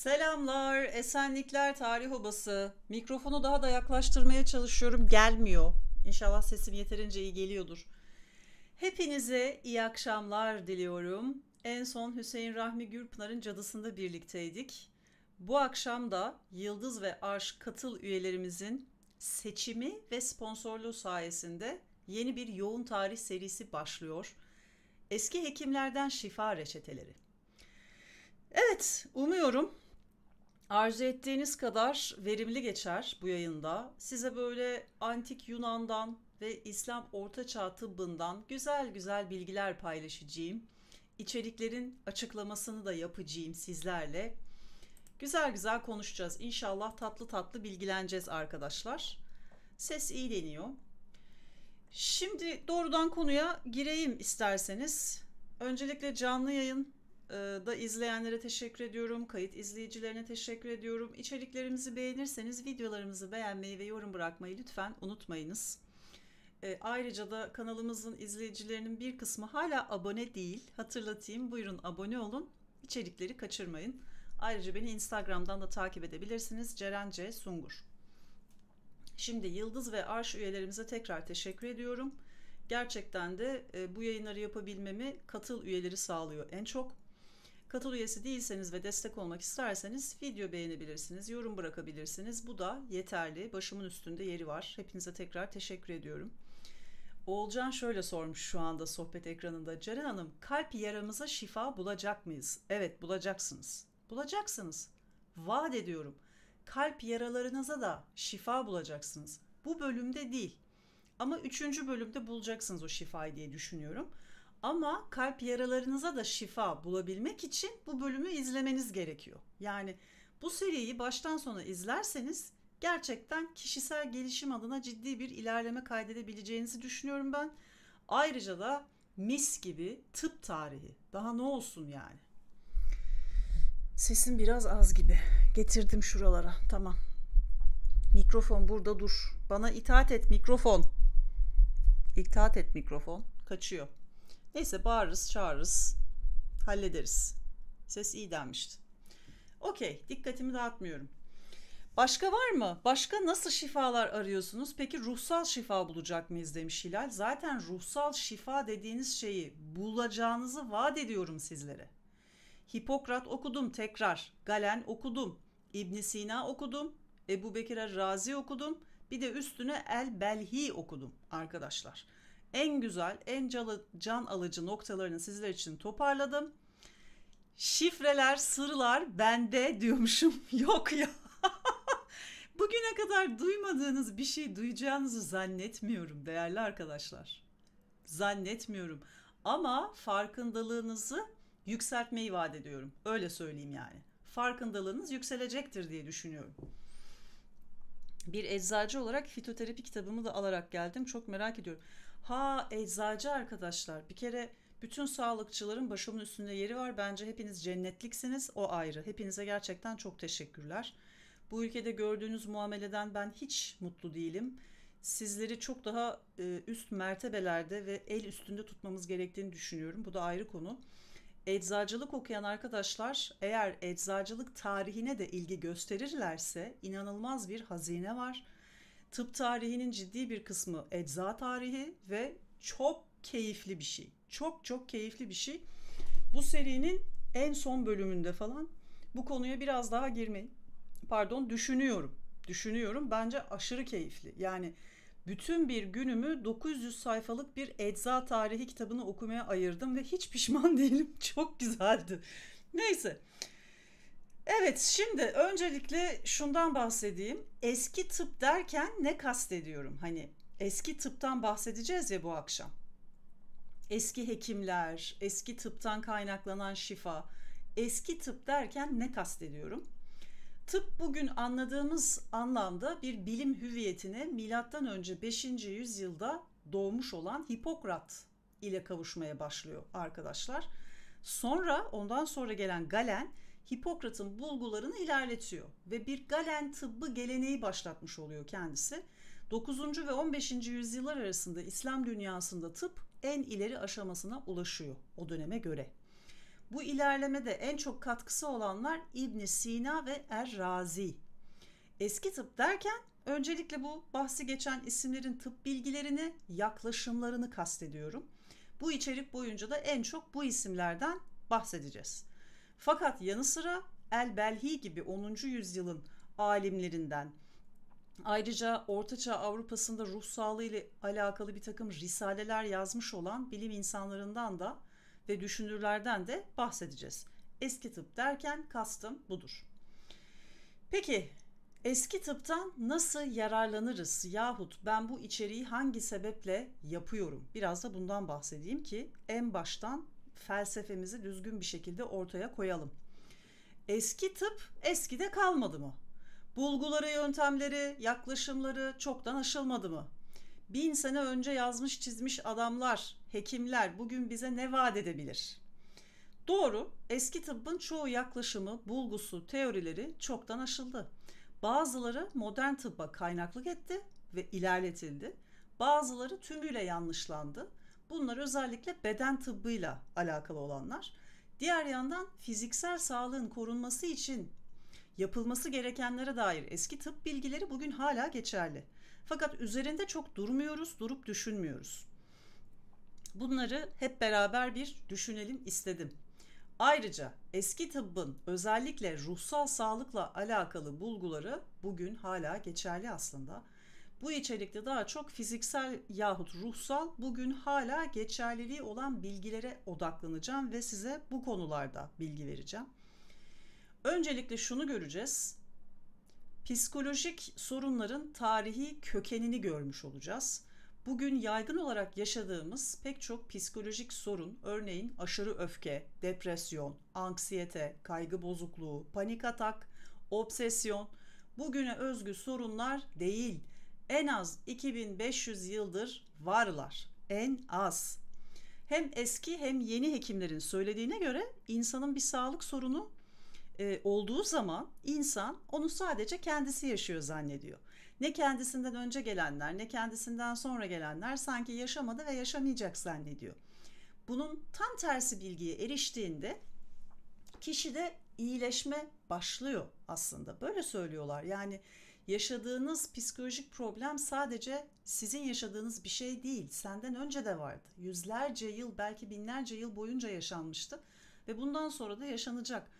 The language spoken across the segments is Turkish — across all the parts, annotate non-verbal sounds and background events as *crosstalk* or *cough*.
Selamlar, Esenlikler Tarih Obası. Mikrofonu daha da yaklaştırmaya çalışıyorum, gelmiyor. İnşallah sesim yeterince iyi geliyordur. Hepinize iyi akşamlar diliyorum. En son Hüseyin Rahmi Gürpınar'ın cadısında birlikteydik. Bu akşam da Yıldız ve Arş katıl üyelerimizin seçimi ve sponsorluğu sayesinde yeni bir yoğun tarih serisi başlıyor. Eski hekimlerden şifa reçeteleri. Evet, umuyorum Arzu ettiğiniz kadar verimli geçer bu yayında. Size böyle antik Yunan'dan ve İslam Ortaçağ tıbbından güzel güzel bilgiler paylaşacağım. İçeriklerin açıklamasını da yapacağım sizlerle. Güzel güzel konuşacağız. İnşallah tatlı tatlı bilgileneceğiz arkadaşlar. Ses iyi deniyor. Şimdi doğrudan konuya gireyim isterseniz. Öncelikle canlı yayın ee, da izleyenlere teşekkür ediyorum. Kayıt izleyicilerine teşekkür ediyorum. İçeriklerimizi beğenirseniz videolarımızı beğenmeyi ve yorum bırakmayı lütfen unutmayınız. E, ayrıca da kanalımızın izleyicilerinin bir kısmı hala abone değil. Hatırlatayım buyurun abone olun. İçerikleri kaçırmayın. Ayrıca beni Instagram'dan da takip edebilirsiniz. Ceren C. Sungur. Şimdi Yıldız ve Arş üyelerimize tekrar teşekkür ediyorum. Gerçekten de e, bu yayınları yapabilmemi katıl üyeleri sağlıyor en çok. Katıl üyesi değilseniz ve destek olmak isterseniz video beğenebilirsiniz, yorum bırakabilirsiniz. Bu da yeterli. Başımın üstünde yeri var. Hepinize tekrar teşekkür ediyorum. Oğulcan şöyle sormuş şu anda sohbet ekranında. Ceren Hanım kalp yaramıza şifa bulacak mıyız? Evet bulacaksınız. Bulacaksınız. Vaat ediyorum. Kalp yaralarınıza da şifa bulacaksınız. Bu bölümde değil. Ama üçüncü bölümde bulacaksınız o şifayı diye düşünüyorum. Ama kalp yaralarınıza da şifa bulabilmek için bu bölümü izlemeniz gerekiyor. Yani bu seriyi baştan sona izlerseniz gerçekten kişisel gelişim adına ciddi bir ilerleme kaydedebileceğinizi düşünüyorum ben. Ayrıca da mis gibi tıp tarihi. Daha ne olsun yani? Sesim biraz az gibi. Getirdim şuralara. Tamam. Mikrofon burada dur. Bana itaat et mikrofon. İtaat et mikrofon. Kaçıyor. Neyse bağırırız, çağırırız. Hallederiz. Ses iyi denmişti. Okey, dikkatimi dağıtmıyorum. Başka var mı? Başka nasıl şifalar arıyorsunuz? Peki ruhsal şifa bulacak mıyız demiş Hilal. Zaten ruhsal şifa dediğiniz şeyi bulacağınızı vaat ediyorum sizlere. Hipokrat okudum tekrar. Galen okudum. İbn Sina okudum. Ebu Bekir'e Razi okudum. Bir de üstüne El Belhi okudum arkadaşlar en güzel, en can alıcı noktalarını sizler için toparladım. Şifreler, sırlar bende diyormuşum. *laughs* Yok ya. *laughs* Bugüne kadar duymadığınız bir şey duyacağınızı zannetmiyorum değerli arkadaşlar. Zannetmiyorum. Ama farkındalığınızı yükseltmeyi vaat ediyorum. Öyle söyleyeyim yani. Farkındalığınız yükselecektir diye düşünüyorum. Bir eczacı olarak fitoterapi kitabımı da alarak geldim. Çok merak ediyorum. Ha eczacı arkadaşlar bir kere bütün sağlıkçıların başımın üstünde yeri var. Bence hepiniz cennetliksiniz o ayrı. Hepinize gerçekten çok teşekkürler. Bu ülkede gördüğünüz muameleden ben hiç mutlu değilim. Sizleri çok daha e, üst mertebelerde ve el üstünde tutmamız gerektiğini düşünüyorum. Bu da ayrı konu. Eczacılık okuyan arkadaşlar eğer eczacılık tarihine de ilgi gösterirlerse inanılmaz bir hazine var tıp tarihinin ciddi bir kısmı ecza tarihi ve çok keyifli bir şey. Çok çok keyifli bir şey. Bu serinin en son bölümünde falan bu konuya biraz daha girmeyi pardon düşünüyorum. Düşünüyorum. Bence aşırı keyifli. Yani bütün bir günümü 900 sayfalık bir ecza tarihi kitabını okumaya ayırdım ve hiç pişman *laughs* değilim. Çok güzeldi. Neyse. Evet şimdi öncelikle şundan bahsedeyim. Eski tıp derken ne kastediyorum? Hani eski tıptan bahsedeceğiz ya bu akşam. Eski hekimler, eski tıptan kaynaklanan şifa. Eski tıp derken ne kastediyorum? Tıp bugün anladığımız anlamda bir bilim hüviyetine milattan önce 5. yüzyılda doğmuş olan Hipokrat ile kavuşmaya başlıyor arkadaşlar. Sonra ondan sonra gelen Galen Hipokrat'ın bulgularını ilerletiyor ve bir Galen tıbbı geleneği başlatmış oluyor kendisi. 9. ve 15. yüzyıllar arasında İslam dünyasında tıp en ileri aşamasına ulaşıyor o döneme göre. Bu ilerlemede en çok katkısı olanlar İbn Sina ve Er-Razi. Eski tıp derken öncelikle bu bahsi geçen isimlerin tıp bilgilerini, yaklaşımlarını kastediyorum. Bu içerik boyunca da en çok bu isimlerden bahsedeceğiz. Fakat yanı sıra El Belhi gibi 10. yüzyılın alimlerinden ayrıca Ortaçağ Avrupa'sında ruh sağlığı ile alakalı bir takım risaleler yazmış olan bilim insanlarından da ve düşünürlerden de bahsedeceğiz. Eski tıp derken kastım budur. Peki eski tıptan nasıl yararlanırız yahut ben bu içeriği hangi sebeple yapıyorum? Biraz da bundan bahsedeyim ki en baştan felsefemizi düzgün bir şekilde ortaya koyalım. Eski tıp eskide kalmadı mı? Bulguları, yöntemleri, yaklaşımları çoktan aşılmadı mı? Bin sene önce yazmış çizmiş adamlar, hekimler bugün bize ne vaat edebilir? Doğru, eski tıbbın çoğu yaklaşımı, bulgusu, teorileri çoktan aşıldı. Bazıları modern tıbba kaynaklık etti ve ilerletildi. Bazıları tümüyle yanlışlandı. Bunlar özellikle beden tıbbıyla alakalı olanlar. Diğer yandan fiziksel sağlığın korunması için yapılması gerekenlere dair eski tıp bilgileri bugün hala geçerli. Fakat üzerinde çok durmuyoruz, durup düşünmüyoruz. Bunları hep beraber bir düşünelim istedim. Ayrıca eski tıbbın özellikle ruhsal sağlıkla alakalı bulguları bugün hala geçerli aslında. Bu içerikte daha çok fiziksel yahut ruhsal bugün hala geçerliliği olan bilgilere odaklanacağım ve size bu konularda bilgi vereceğim. Öncelikle şunu göreceğiz. Psikolojik sorunların tarihi kökenini görmüş olacağız. Bugün yaygın olarak yaşadığımız pek çok psikolojik sorun, örneğin aşırı öfke, depresyon, anksiyete, kaygı bozukluğu, panik atak, obsesyon, bugüne özgü sorunlar değil, en az 2500 yıldır varlar. En az. Hem eski hem yeni hekimlerin söylediğine göre insanın bir sağlık sorunu e, olduğu zaman insan onu sadece kendisi yaşıyor zannediyor. Ne kendisinden önce gelenler ne kendisinden sonra gelenler sanki yaşamadı ve yaşamayacak zannediyor. Bunun tam tersi bilgiye eriştiğinde kişide iyileşme başlıyor aslında. Böyle söylüyorlar. Yani yaşadığınız psikolojik problem sadece sizin yaşadığınız bir şey değil. Senden önce de vardı. Yüzlerce yıl belki binlerce yıl boyunca yaşanmıştı ve bundan sonra da yaşanacak.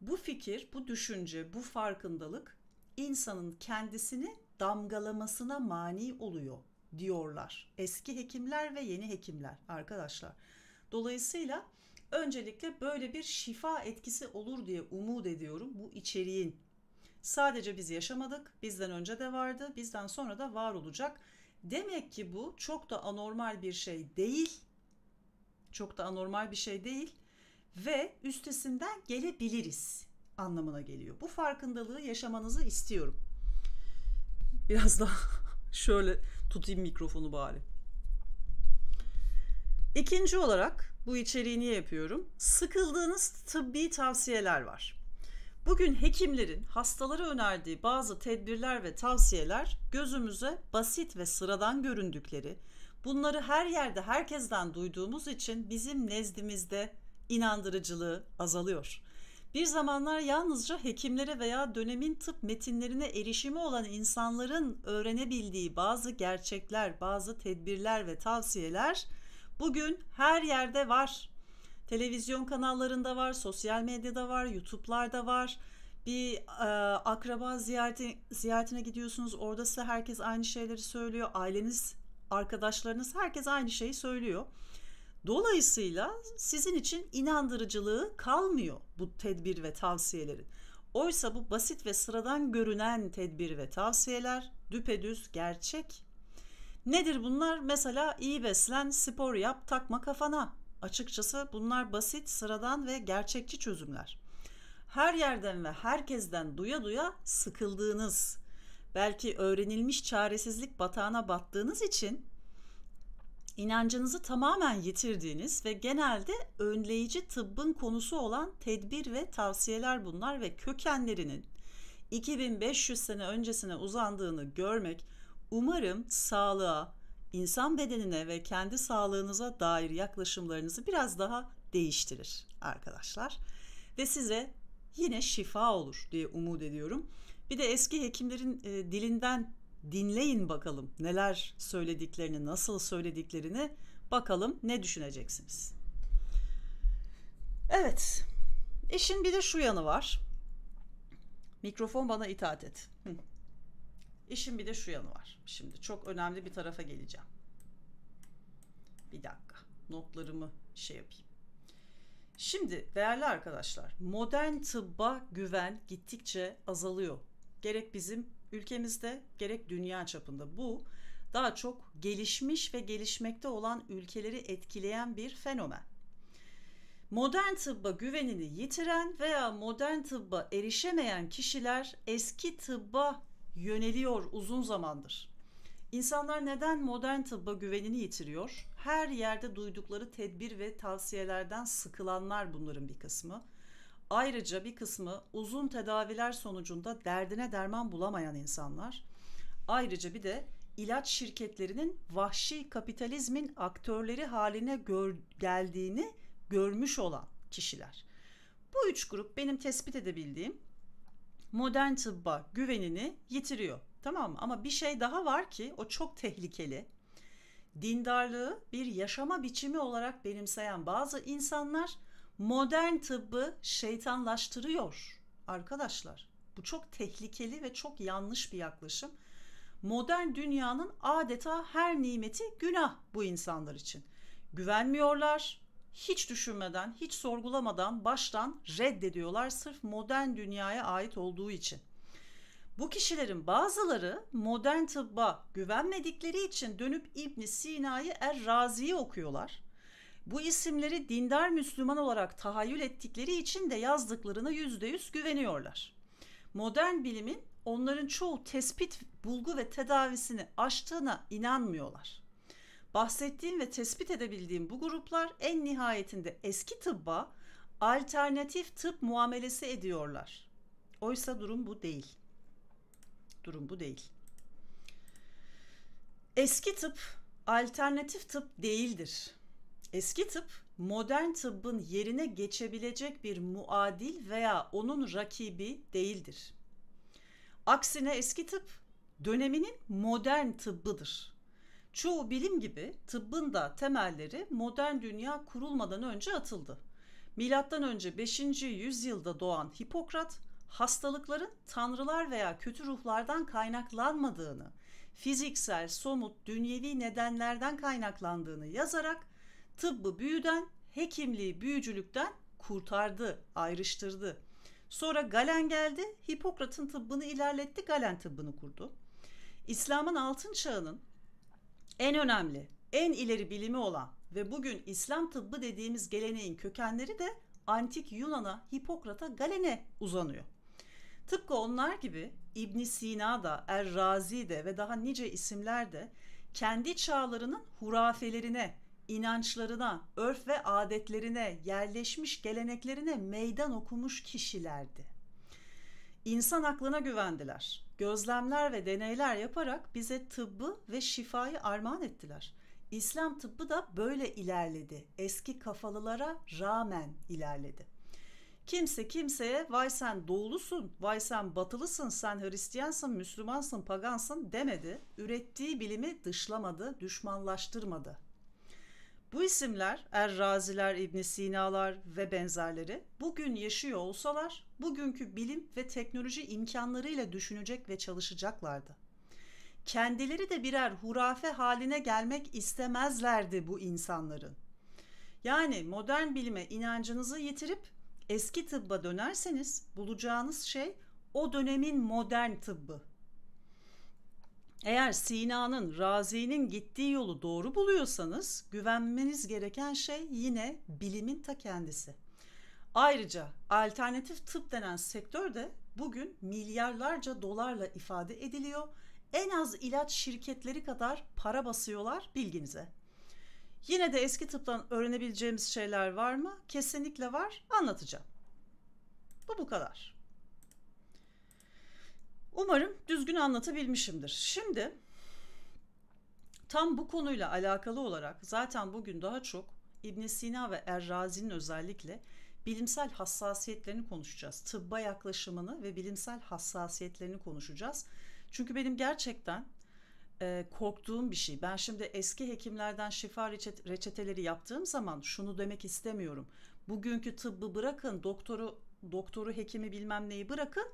Bu fikir, bu düşünce, bu farkındalık insanın kendisini damgalamasına mani oluyor diyorlar. Eski hekimler ve yeni hekimler arkadaşlar. Dolayısıyla öncelikle böyle bir şifa etkisi olur diye umut ediyorum bu içeriğin Sadece biz yaşamadık, bizden önce de vardı, bizden sonra da var olacak. Demek ki bu çok da anormal bir şey değil. Çok da anormal bir şey değil ve üstesinden gelebiliriz anlamına geliyor. Bu farkındalığı yaşamanızı istiyorum. Biraz daha *laughs* şöyle tutayım mikrofonu bari. İkinci olarak bu içeriği niye yapıyorum? Sıkıldığınız tıbbi tavsiyeler var. Bugün hekimlerin hastalara önerdiği bazı tedbirler ve tavsiyeler gözümüze basit ve sıradan göründükleri, bunları her yerde herkesten duyduğumuz için bizim nezdimizde inandırıcılığı azalıyor. Bir zamanlar yalnızca hekimlere veya dönemin tıp metinlerine erişimi olan insanların öğrenebildiği bazı gerçekler, bazı tedbirler ve tavsiyeler bugün her yerde var. Televizyon kanallarında var, sosyal medyada var, YouTube'larda var. Bir e, akraba ziyareti, ziyaretine gidiyorsunuz. Orada size herkes aynı şeyleri söylüyor. Aileniz, arkadaşlarınız herkes aynı şeyi söylüyor. Dolayısıyla sizin için inandırıcılığı kalmıyor bu tedbir ve tavsiyelerin. Oysa bu basit ve sıradan görünen tedbir ve tavsiyeler düpedüz gerçek. Nedir bunlar? Mesela iyi beslen, spor yap, takma kafana. Açıkçası bunlar basit, sıradan ve gerçekçi çözümler. Her yerden ve herkesten duya duya sıkıldığınız, belki öğrenilmiş çaresizlik batağına battığınız için inancınızı tamamen yitirdiğiniz ve genelde önleyici tıbbın konusu olan tedbir ve tavsiyeler bunlar ve kökenlerinin 2500 sene öncesine uzandığını görmek umarım sağlığa, insan bedenine ve kendi sağlığınıza dair yaklaşımlarınızı biraz daha değiştirir arkadaşlar. Ve size yine şifa olur diye umut ediyorum. Bir de eski hekimlerin e, dilinden dinleyin bakalım neler söylediklerini, nasıl söylediklerini bakalım ne düşüneceksiniz. Evet. işin bir de şu yanı var. Mikrofon bana itaat et. İşin bir de şu yanı var. Şimdi çok önemli bir tarafa geleceğim. Bir dakika. Notlarımı şey yapayım. Şimdi değerli arkadaşlar, modern tıbba güven gittikçe azalıyor. Gerek bizim ülkemizde, gerek dünya çapında. Bu daha çok gelişmiş ve gelişmekte olan ülkeleri etkileyen bir fenomen. Modern tıbba güvenini yitiren veya modern tıbba erişemeyen kişiler eski tıbba yöneliyor uzun zamandır. İnsanlar neden modern tıbba güvenini yitiriyor? Her yerde duydukları tedbir ve tavsiyelerden sıkılanlar bunların bir kısmı. Ayrıca bir kısmı uzun tedaviler sonucunda derdine derman bulamayan insanlar. Ayrıca bir de ilaç şirketlerinin vahşi kapitalizmin aktörleri haline gör, geldiğini görmüş olan kişiler. Bu üç grup benim tespit edebildiğim modern tıbba güvenini yitiriyor. Tamam mı? Ama bir şey daha var ki o çok tehlikeli. Dindarlığı bir yaşama biçimi olarak benimseyen bazı insanlar modern tıbbı şeytanlaştırıyor arkadaşlar. Bu çok tehlikeli ve çok yanlış bir yaklaşım. Modern dünyanın adeta her nimeti günah bu insanlar için. Güvenmiyorlar, hiç düşünmeden, hiç sorgulamadan baştan reddediyorlar sırf modern dünyaya ait olduğu için. Bu kişilerin bazıları modern tıbba güvenmedikleri için dönüp İbn Sina'yı Er Razi'yi okuyorlar. Bu isimleri dindar Müslüman olarak tahayyül ettikleri için de yazdıklarına yüzde yüz güveniyorlar. Modern bilimin onların çoğu tespit, bulgu ve tedavisini aştığına inanmıyorlar. Bahsettiğim ve tespit edebildiğim bu gruplar en nihayetinde eski tıbba alternatif tıp muamelesi ediyorlar. Oysa durum bu değil. Durum bu değil. Eski tıp alternatif tıp değildir. Eski tıp modern tıbbın yerine geçebilecek bir muadil veya onun rakibi değildir. Aksine eski tıp döneminin modern tıbbıdır. Çoğu bilim gibi tıbbın da temelleri modern dünya kurulmadan önce atıldı. Milattan önce 5. yüzyılda doğan Hipokrat hastalıkların tanrılar veya kötü ruhlardan kaynaklanmadığını, fiziksel, somut, dünyevi nedenlerden kaynaklandığını yazarak tıbbı büyüden, hekimliği büyücülükten kurtardı, ayrıştırdı. Sonra Galen geldi, Hipokrat'ın tıbbını ilerletti, Galen tıbbını kurdu. İslam'ın altın çağının en önemli, en ileri bilimi olan ve bugün İslam tıbbı dediğimiz geleneğin kökenleri de antik Yunan'a, Hipokrat'a, Galen'e uzanıyor. Tıpkı onlar gibi İbn Sina da, Er-Razi de ve daha nice isimler de kendi çağlarının hurafelerine, inançlarına, örf ve adetlerine, yerleşmiş geleneklerine meydan okumuş kişilerdi. İnsan aklına güvendiler gözlemler ve deneyler yaparak bize tıbbı ve şifayı armağan ettiler. İslam tıbbı da böyle ilerledi. Eski kafalılara rağmen ilerledi. Kimse kimseye vay sen doğulusun, vay sen batılısın, sen Hristiyansın, Müslümansın, pagansın demedi. Ürettiği bilimi dışlamadı, düşmanlaştırmadı bu isimler Er Raziler, İbn Sinalar ve benzerleri bugün yaşıyor olsalar bugünkü bilim ve teknoloji imkanlarıyla düşünecek ve çalışacaklardı. Kendileri de birer hurafe haline gelmek istemezlerdi bu insanların. Yani modern bilime inancınızı yitirip eski tıbba dönerseniz bulacağınız şey o dönemin modern tıbbı. Eğer Sina'nın, Razi'nin gittiği yolu doğru buluyorsanız güvenmeniz gereken şey yine bilimin ta kendisi. Ayrıca alternatif tıp denen sektör de bugün milyarlarca dolarla ifade ediliyor. En az ilaç şirketleri kadar para basıyorlar bilginize. Yine de eski tıptan öğrenebileceğimiz şeyler var mı? Kesinlikle var. Anlatacağım. Bu bu kadar. Umarım düzgün anlatabilmişimdir. Şimdi tam bu konuyla alakalı olarak zaten bugün daha çok İbn Sina ve Errazi'nin özellikle bilimsel hassasiyetlerini konuşacağız. Tıbba yaklaşımını ve bilimsel hassasiyetlerini konuşacağız. Çünkü benim gerçekten e, korktuğum bir şey. Ben şimdi eski hekimlerden şifa reçeteleri yaptığım zaman şunu demek istemiyorum. Bugünkü tıbbı bırakın, doktoru doktoru hekimi bilmem neyi bırakın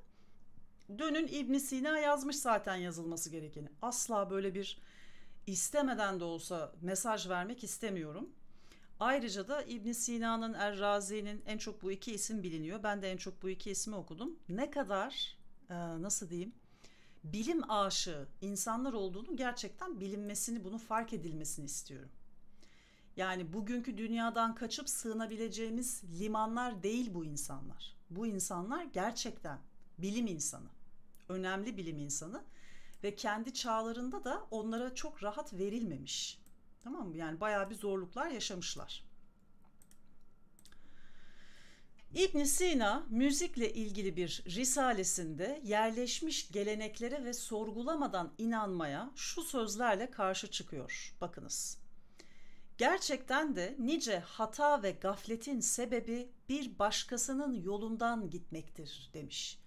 Dönün İbn Sina yazmış zaten yazılması gerekeni. Asla böyle bir istemeden de olsa mesaj vermek istemiyorum. Ayrıca da İbn Sina'nın, Errazi'nin en çok bu iki isim biliniyor. Ben de en çok bu iki ismi okudum. Ne kadar, e, nasıl diyeyim, bilim aşığı insanlar olduğunu gerçekten bilinmesini, bunu fark edilmesini istiyorum. Yani bugünkü dünyadan kaçıp sığınabileceğimiz limanlar değil bu insanlar. Bu insanlar gerçekten bilim insanı önemli bilim insanı ve kendi çağlarında da onlara çok rahat verilmemiş. Tamam mı? Yani bayağı bir zorluklar yaşamışlar. ibn Sina müzikle ilgili bir risalesinde yerleşmiş geleneklere ve sorgulamadan inanmaya şu sözlerle karşı çıkıyor. Bakınız. Gerçekten de nice hata ve gafletin sebebi bir başkasının yolundan gitmektir demiş.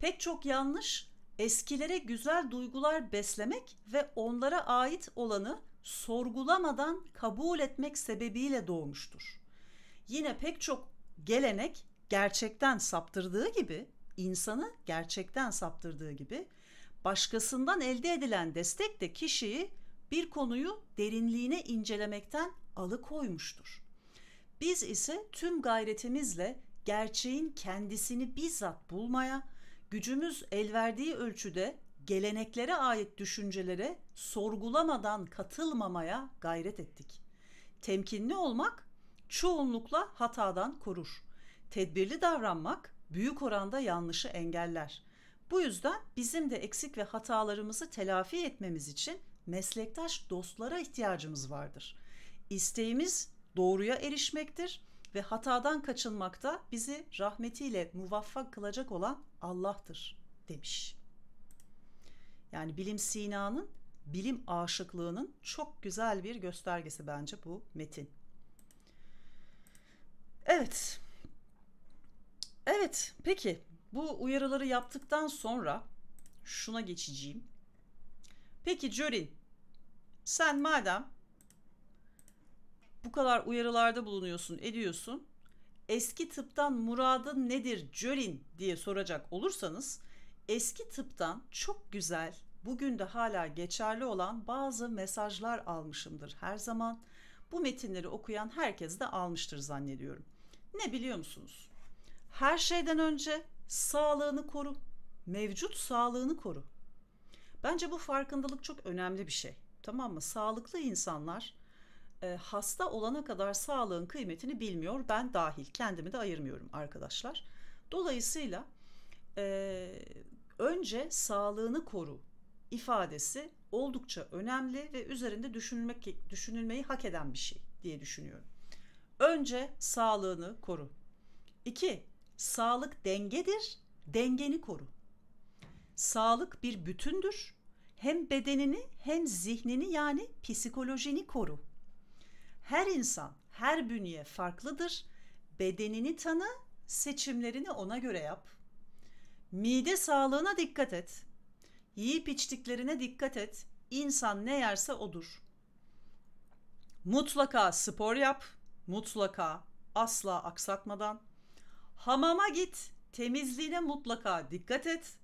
Pek çok yanlış eskilere güzel duygular beslemek ve onlara ait olanı sorgulamadan kabul etmek sebebiyle doğmuştur. Yine pek çok gelenek gerçekten saptırdığı gibi insanı gerçekten saptırdığı gibi başkasından elde edilen destek de kişiyi bir konuyu derinliğine incelemekten alıkoymuştur. Biz ise tüm gayretimizle gerçeğin kendisini bizzat bulmaya, gücümüz elverdiği ölçüde geleneklere ait düşüncelere sorgulamadan katılmamaya gayret ettik. Temkinli olmak çoğunlukla hatadan korur. Tedbirli davranmak büyük oranda yanlışı engeller. Bu yüzden bizim de eksik ve hatalarımızı telafi etmemiz için meslektaş dostlara ihtiyacımız vardır. İsteğimiz doğruya erişmektir ve hatadan kaçınmakta bizi rahmetiyle muvaffak kılacak olan Allah'tır demiş. Yani bilim sinanın bilim aşıklığının çok güzel bir göstergesi bence bu metin. Evet. Evet, peki bu uyarıları yaptıktan sonra şuna geçeceğim. Peki Jorin, sen madem bu kadar uyarılarda bulunuyorsun, ediyorsun. Eski tıptan muradın nedir Jolin diye soracak olursanız eski tıptan çok güzel, bugün de hala geçerli olan bazı mesajlar almışımdır her zaman. Bu metinleri okuyan herkes de almıştır zannediyorum. Ne biliyor musunuz? Her şeyden önce sağlığını koru. Mevcut sağlığını koru. Bence bu farkındalık çok önemli bir şey. Tamam mı? Sağlıklı insanlar e, hasta olana kadar sağlığın kıymetini bilmiyor. Ben dahil kendimi de ayırmıyorum arkadaşlar. Dolayısıyla e, önce sağlığını koru ifadesi oldukça önemli ve üzerinde düşünülmek düşünülmeyi hak eden bir şey diye düşünüyorum. Önce sağlığını koru. 2. Sağlık dengedir, dengeni koru. Sağlık bir bütündür. Hem bedenini hem zihnini yani psikolojini koru. Her insan, her bünye farklıdır. Bedenini tanı, seçimlerini ona göre yap. Mide sağlığına dikkat et. Yiyip içtiklerine dikkat et. İnsan ne yerse odur. Mutlaka spor yap. Mutlaka, asla aksatmadan. Hamama git. Temizliğine mutlaka dikkat et.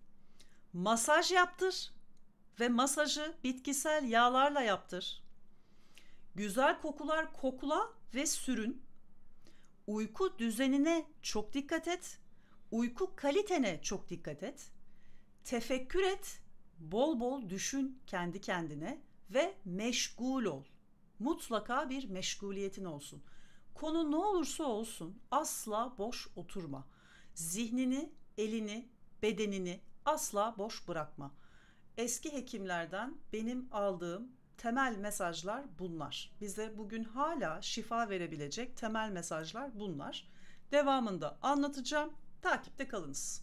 Masaj yaptır ve masajı bitkisel yağlarla yaptır. Güzel kokular kokla ve sürün. Uyku düzenine çok dikkat et. Uyku kalitene çok dikkat et. Tefekkür et. Bol bol düşün kendi kendine ve meşgul ol. Mutlaka bir meşguliyetin olsun. Konu ne olursa olsun asla boş oturma. Zihnini, elini, bedenini asla boş bırakma. Eski hekimlerden benim aldığım temel mesajlar bunlar. Bize bugün hala şifa verebilecek temel mesajlar bunlar. Devamında anlatacağım. Takipte kalınız.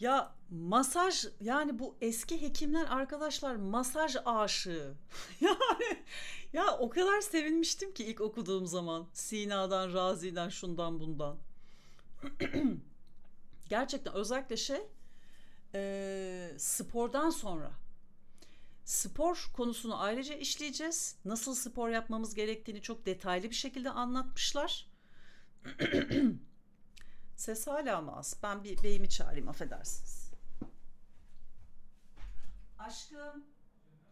Ya masaj yani bu eski hekimler arkadaşlar masaj aşığı. *laughs* yani ya o kadar sevinmiştim ki ilk okuduğum zaman Sina'dan, Razi'den, şundan bundan. *clears throat* Gerçekten özellikle şey e, spordan sonra Spor konusunu ayrıca işleyeceğiz. Nasıl spor yapmamız gerektiğini çok detaylı bir şekilde anlatmışlar. *clears throat* Ses hala mı az? Ben bir beyimi çağırayım affedersiniz. Aşkım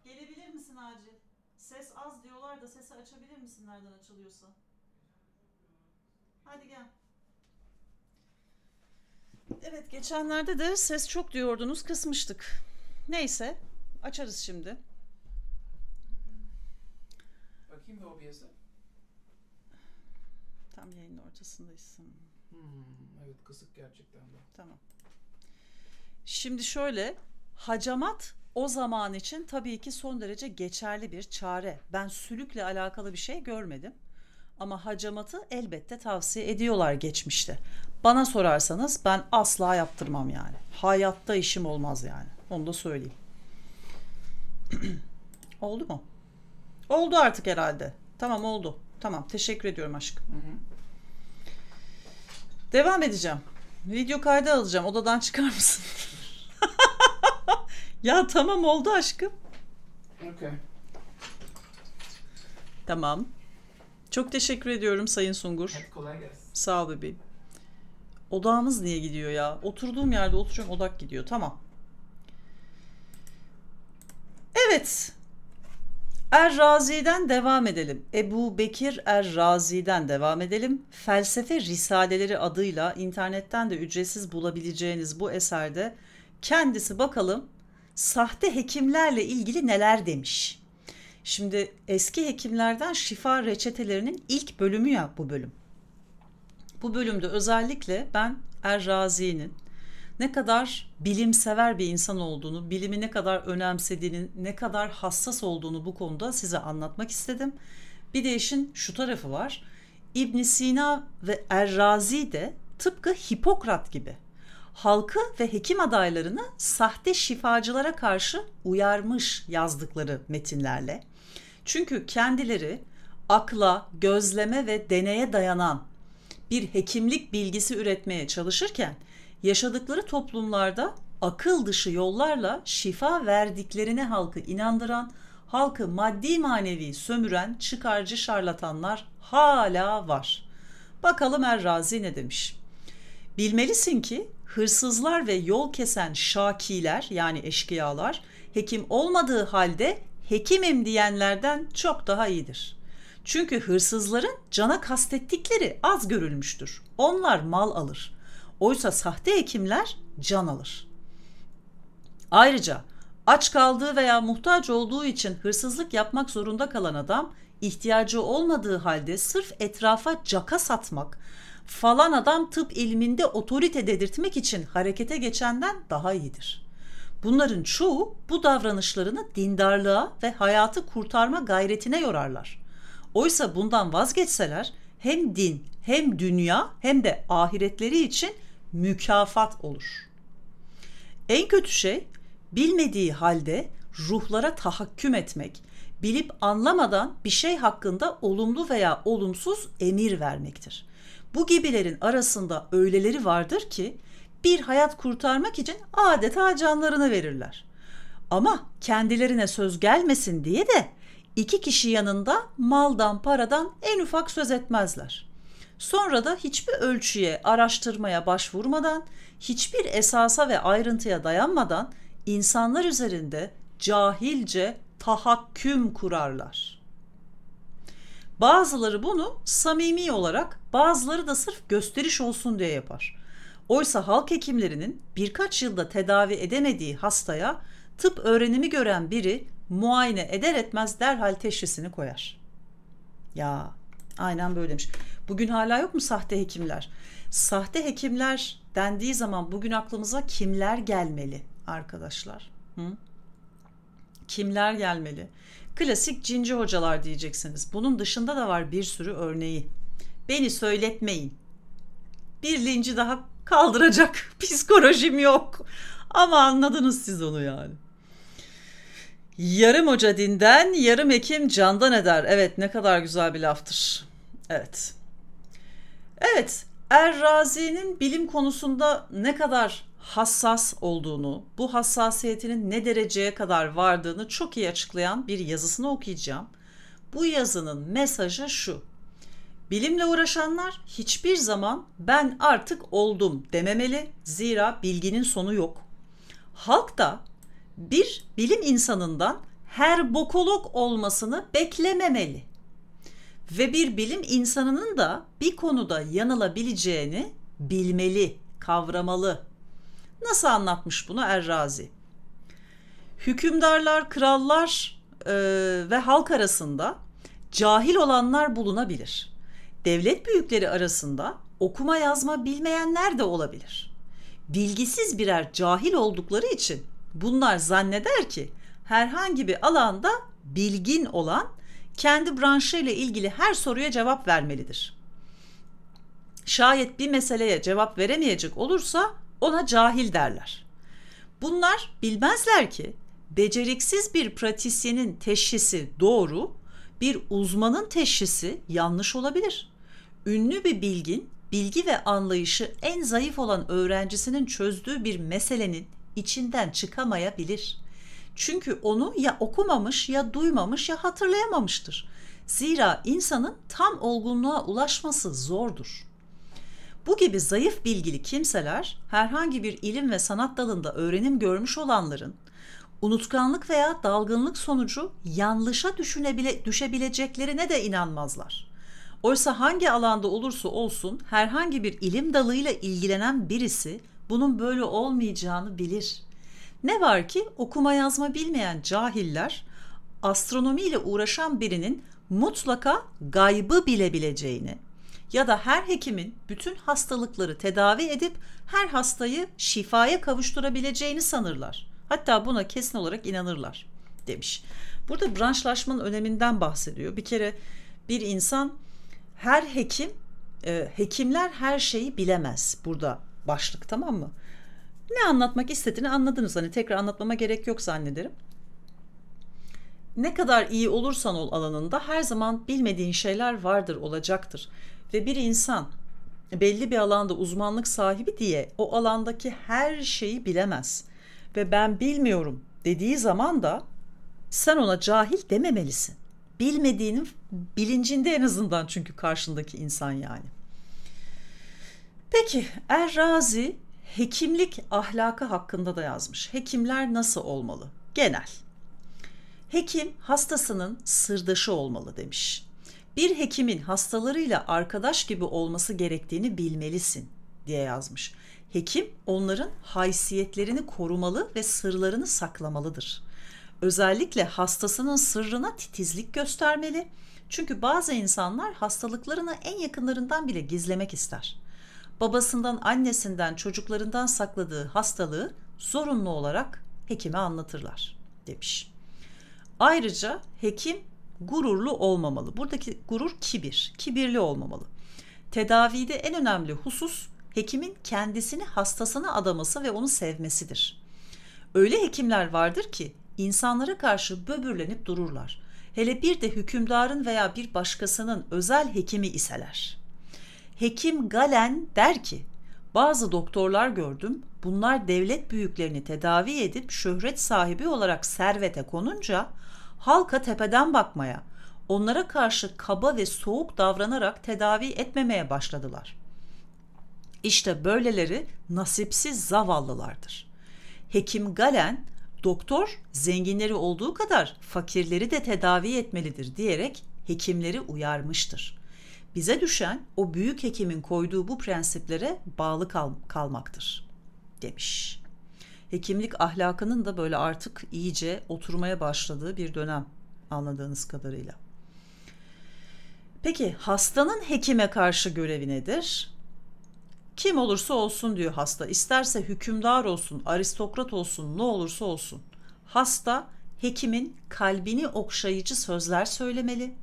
gelebilir misin acil? Ses az diyorlar da sesi açabilir misin nereden açılıyorsa? Hadi gel. Evet geçenlerde de ses çok diyordunuz kısmıştık. Neyse Açarız şimdi. Bakayım bir OBS'e. Tam yayının ortasındaysın. Hmm, evet kısık gerçekten de. Tamam. Şimdi şöyle hacamat o zaman için tabii ki son derece geçerli bir çare. Ben sülükle alakalı bir şey görmedim. Ama hacamatı elbette tavsiye ediyorlar geçmişte. Bana sorarsanız ben asla yaptırmam yani. Hayatta işim olmaz yani. Onu da söyleyeyim. *clears throat* oldu mu? Oldu artık herhalde. Tamam oldu. Tamam teşekkür ediyorum aşkım. Hı hı. Devam edeceğim. Video kaydı alacağım. Odadan çıkar mısın? *laughs* ya tamam oldu aşkım. Okay. Tamam. Çok teşekkür ediyorum Sayın Sungur. Hep kolay gelsin. Sağ ol bebeğim. Odağımız niye gidiyor ya? Oturduğum yerde oturuyorum odak gidiyor. Tamam. Evet. Er Razi'den devam edelim. Ebu Bekir Er Razi'den devam edelim. Felsefe Risaleleri adıyla internetten de ücretsiz bulabileceğiniz bu eserde kendisi bakalım sahte hekimlerle ilgili neler demiş. Şimdi eski hekimlerden şifa reçetelerinin ilk bölümü ya bu bölüm. Bu bölümde özellikle ben Er Razi'nin ne kadar bilimsever bir insan olduğunu, bilimi ne kadar önemsediğini, ne kadar hassas olduğunu bu konuda size anlatmak istedim. Bir de işin şu tarafı var. İbn Sina ve Errazi de tıpkı Hipokrat gibi halkı ve hekim adaylarını sahte şifacılara karşı uyarmış yazdıkları metinlerle. Çünkü kendileri akla, gözleme ve deneye dayanan bir hekimlik bilgisi üretmeye çalışırken yaşadıkları toplumlarda akıl dışı yollarla şifa verdiklerine halkı inandıran, halkı maddi manevi sömüren çıkarcı şarlatanlar hala var. Bakalım Errazi ne demiş? Bilmelisin ki hırsızlar ve yol kesen şakiler yani eşkıyalar hekim olmadığı halde hekimim diyenlerden çok daha iyidir. Çünkü hırsızların cana kastettikleri az görülmüştür. Onlar mal alır. Oysa sahte hekimler can alır. Ayrıca aç kaldığı veya muhtaç olduğu için hırsızlık yapmak zorunda kalan adam ihtiyacı olmadığı halde sırf etrafa caka satmak, falan adam tıp ilminde otorite dedirtmek için harekete geçenden daha iyidir. Bunların çoğu bu davranışlarını dindarlığa ve hayatı kurtarma gayretine yorarlar. Oysa bundan vazgeçseler hem din hem dünya hem de ahiretleri için mükafat olur. En kötü şey bilmediği halde ruhlara tahakküm etmek, bilip anlamadan bir şey hakkında olumlu veya olumsuz emir vermektir. Bu gibilerin arasında öyleleri vardır ki bir hayat kurtarmak için adeta canlarını verirler. Ama kendilerine söz gelmesin diye de iki kişi yanında maldan paradan en ufak söz etmezler.'' Sonra da hiçbir ölçüye, araştırmaya başvurmadan, hiçbir esasa ve ayrıntıya dayanmadan insanlar üzerinde cahilce tahakküm kurarlar. Bazıları bunu samimi olarak, bazıları da sırf gösteriş olsun diye yapar. Oysa halk hekimlerinin birkaç yılda tedavi edemediği hastaya tıp öğrenimi gören biri muayene eder etmez derhal teşhisini koyar. Ya aynen böylemiş. Bugün hala yok mu sahte hekimler? Sahte hekimler dendiği zaman bugün aklımıza kimler gelmeli arkadaşlar? Hı? Kimler gelmeli? Klasik cinci hocalar diyeceksiniz. Bunun dışında da var bir sürü örneği. Beni söyletmeyin. Bir linci daha kaldıracak *laughs* psikolojim yok. Ama anladınız siz onu yani. Yarım hoca dinden, yarım hekim candan eder. Evet ne kadar güzel bir laftır. Evet. Evet, Er Razi'nin bilim konusunda ne kadar hassas olduğunu, bu hassasiyetinin ne dereceye kadar vardığını çok iyi açıklayan bir yazısını okuyacağım. Bu yazının mesajı şu. Bilimle uğraşanlar hiçbir zaman ben artık oldum dememeli. Zira bilginin sonu yok. Halk da bir bilim insanından her bokolog olmasını beklememeli ve bir bilim insanının da bir konuda yanılabileceğini bilmeli, kavramalı. Nasıl anlatmış bunu Errazi? Hükümdarlar, krallar e, ve halk arasında cahil olanlar bulunabilir. Devlet büyükleri arasında okuma yazma bilmeyenler de olabilir. Bilgisiz birer cahil oldukları için bunlar zanneder ki herhangi bir alanda bilgin olan kendi branşıyla ilgili her soruya cevap vermelidir. Şayet bir meseleye cevap veremeyecek olursa ona cahil derler. Bunlar bilmezler ki beceriksiz bir pratisyenin teşhisi doğru, bir uzmanın teşhisi yanlış olabilir. Ünlü bir bilgin bilgi ve anlayışı en zayıf olan öğrencisinin çözdüğü bir meselenin içinden çıkamayabilir. Çünkü onu ya okumamış ya duymamış ya hatırlayamamıştır. Zira insanın tam olgunluğa ulaşması zordur. Bu gibi zayıf bilgili kimseler herhangi bir ilim ve sanat dalında öğrenim görmüş olanların unutkanlık veya dalgınlık sonucu yanlışa düşünebile, düşebileceklerine de inanmazlar. Oysa hangi alanda olursa olsun herhangi bir ilim dalıyla ilgilenen birisi bunun böyle olmayacağını bilir.'' Ne var ki okuma yazma bilmeyen cahiller astronomiyle uğraşan birinin mutlaka gaybı bilebileceğini ya da her hekimin bütün hastalıkları tedavi edip her hastayı şifaya kavuşturabileceğini sanırlar. Hatta buna kesin olarak inanırlar demiş. Burada branşlaşmanın öneminden bahsediyor. Bir kere bir insan her hekim, e, hekimler her şeyi bilemez burada başlık tamam mı? Ne anlatmak istediğini anladınız. Hani tekrar anlatmama gerek yok zannederim. Ne kadar iyi olursan ol alanında her zaman bilmediğin şeyler vardır, olacaktır. Ve bir insan belli bir alanda uzmanlık sahibi diye o alandaki her şeyi bilemez. Ve ben bilmiyorum dediği zaman da sen ona cahil dememelisin. Bilmediğinin bilincinde en azından çünkü karşındaki insan yani. Peki Er Razi hekimlik ahlakı hakkında da yazmış. Hekimler nasıl olmalı? Genel. Hekim hastasının sırdaşı olmalı demiş. Bir hekimin hastalarıyla arkadaş gibi olması gerektiğini bilmelisin diye yazmış. Hekim onların haysiyetlerini korumalı ve sırlarını saklamalıdır. Özellikle hastasının sırrına titizlik göstermeli. Çünkü bazı insanlar hastalıklarını en yakınlarından bile gizlemek ister babasından, annesinden, çocuklarından sakladığı hastalığı zorunlu olarak hekime anlatırlar demiş. Ayrıca hekim gururlu olmamalı. Buradaki gurur kibir, kibirli olmamalı. Tedavide en önemli husus hekimin kendisini hastasına adaması ve onu sevmesidir. Öyle hekimler vardır ki insanlara karşı böbürlenip dururlar. Hele bir de hükümdarın veya bir başkasının özel hekimi iseler. Hekim Galen der ki, bazı doktorlar gördüm, bunlar devlet büyüklerini tedavi edip şöhret sahibi olarak servete konunca halka tepeden bakmaya, onlara karşı kaba ve soğuk davranarak tedavi etmemeye başladılar. İşte böyleleri nasipsiz zavallılardır. Hekim Galen, doktor zenginleri olduğu kadar fakirleri de tedavi etmelidir diyerek hekimleri uyarmıştır.'' Bize düşen o büyük hekimin koyduğu bu prensiplere bağlı kal kalmaktır." demiş. Hekimlik ahlakının da böyle artık iyice oturmaya başladığı bir dönem anladığınız kadarıyla. Peki hastanın hekime karşı görevi nedir? Kim olursa olsun diyor hasta. İsterse hükümdar olsun, aristokrat olsun, ne olursa olsun. Hasta hekimin kalbini okşayıcı sözler söylemeli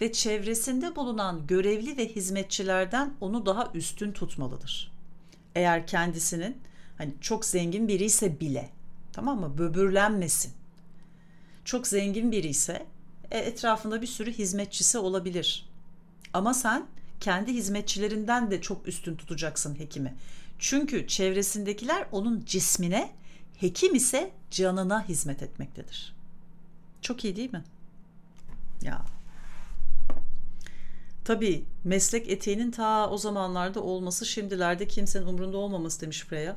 ve çevresinde bulunan görevli ve hizmetçilerden onu daha üstün tutmalıdır. Eğer kendisinin hani çok zengin biri ise bile tamam mı böbürlenmesin. Çok zengin biri ise e, etrafında bir sürü hizmetçisi olabilir. Ama sen kendi hizmetçilerinden de çok üstün tutacaksın hekimi. Çünkü çevresindekiler onun cismine, hekim ise canına hizmet etmektedir. Çok iyi değil mi? Ya. Tabii meslek eteğinin ta o zamanlarda olması şimdilerde kimsenin umurunda olmaması demiş Freya.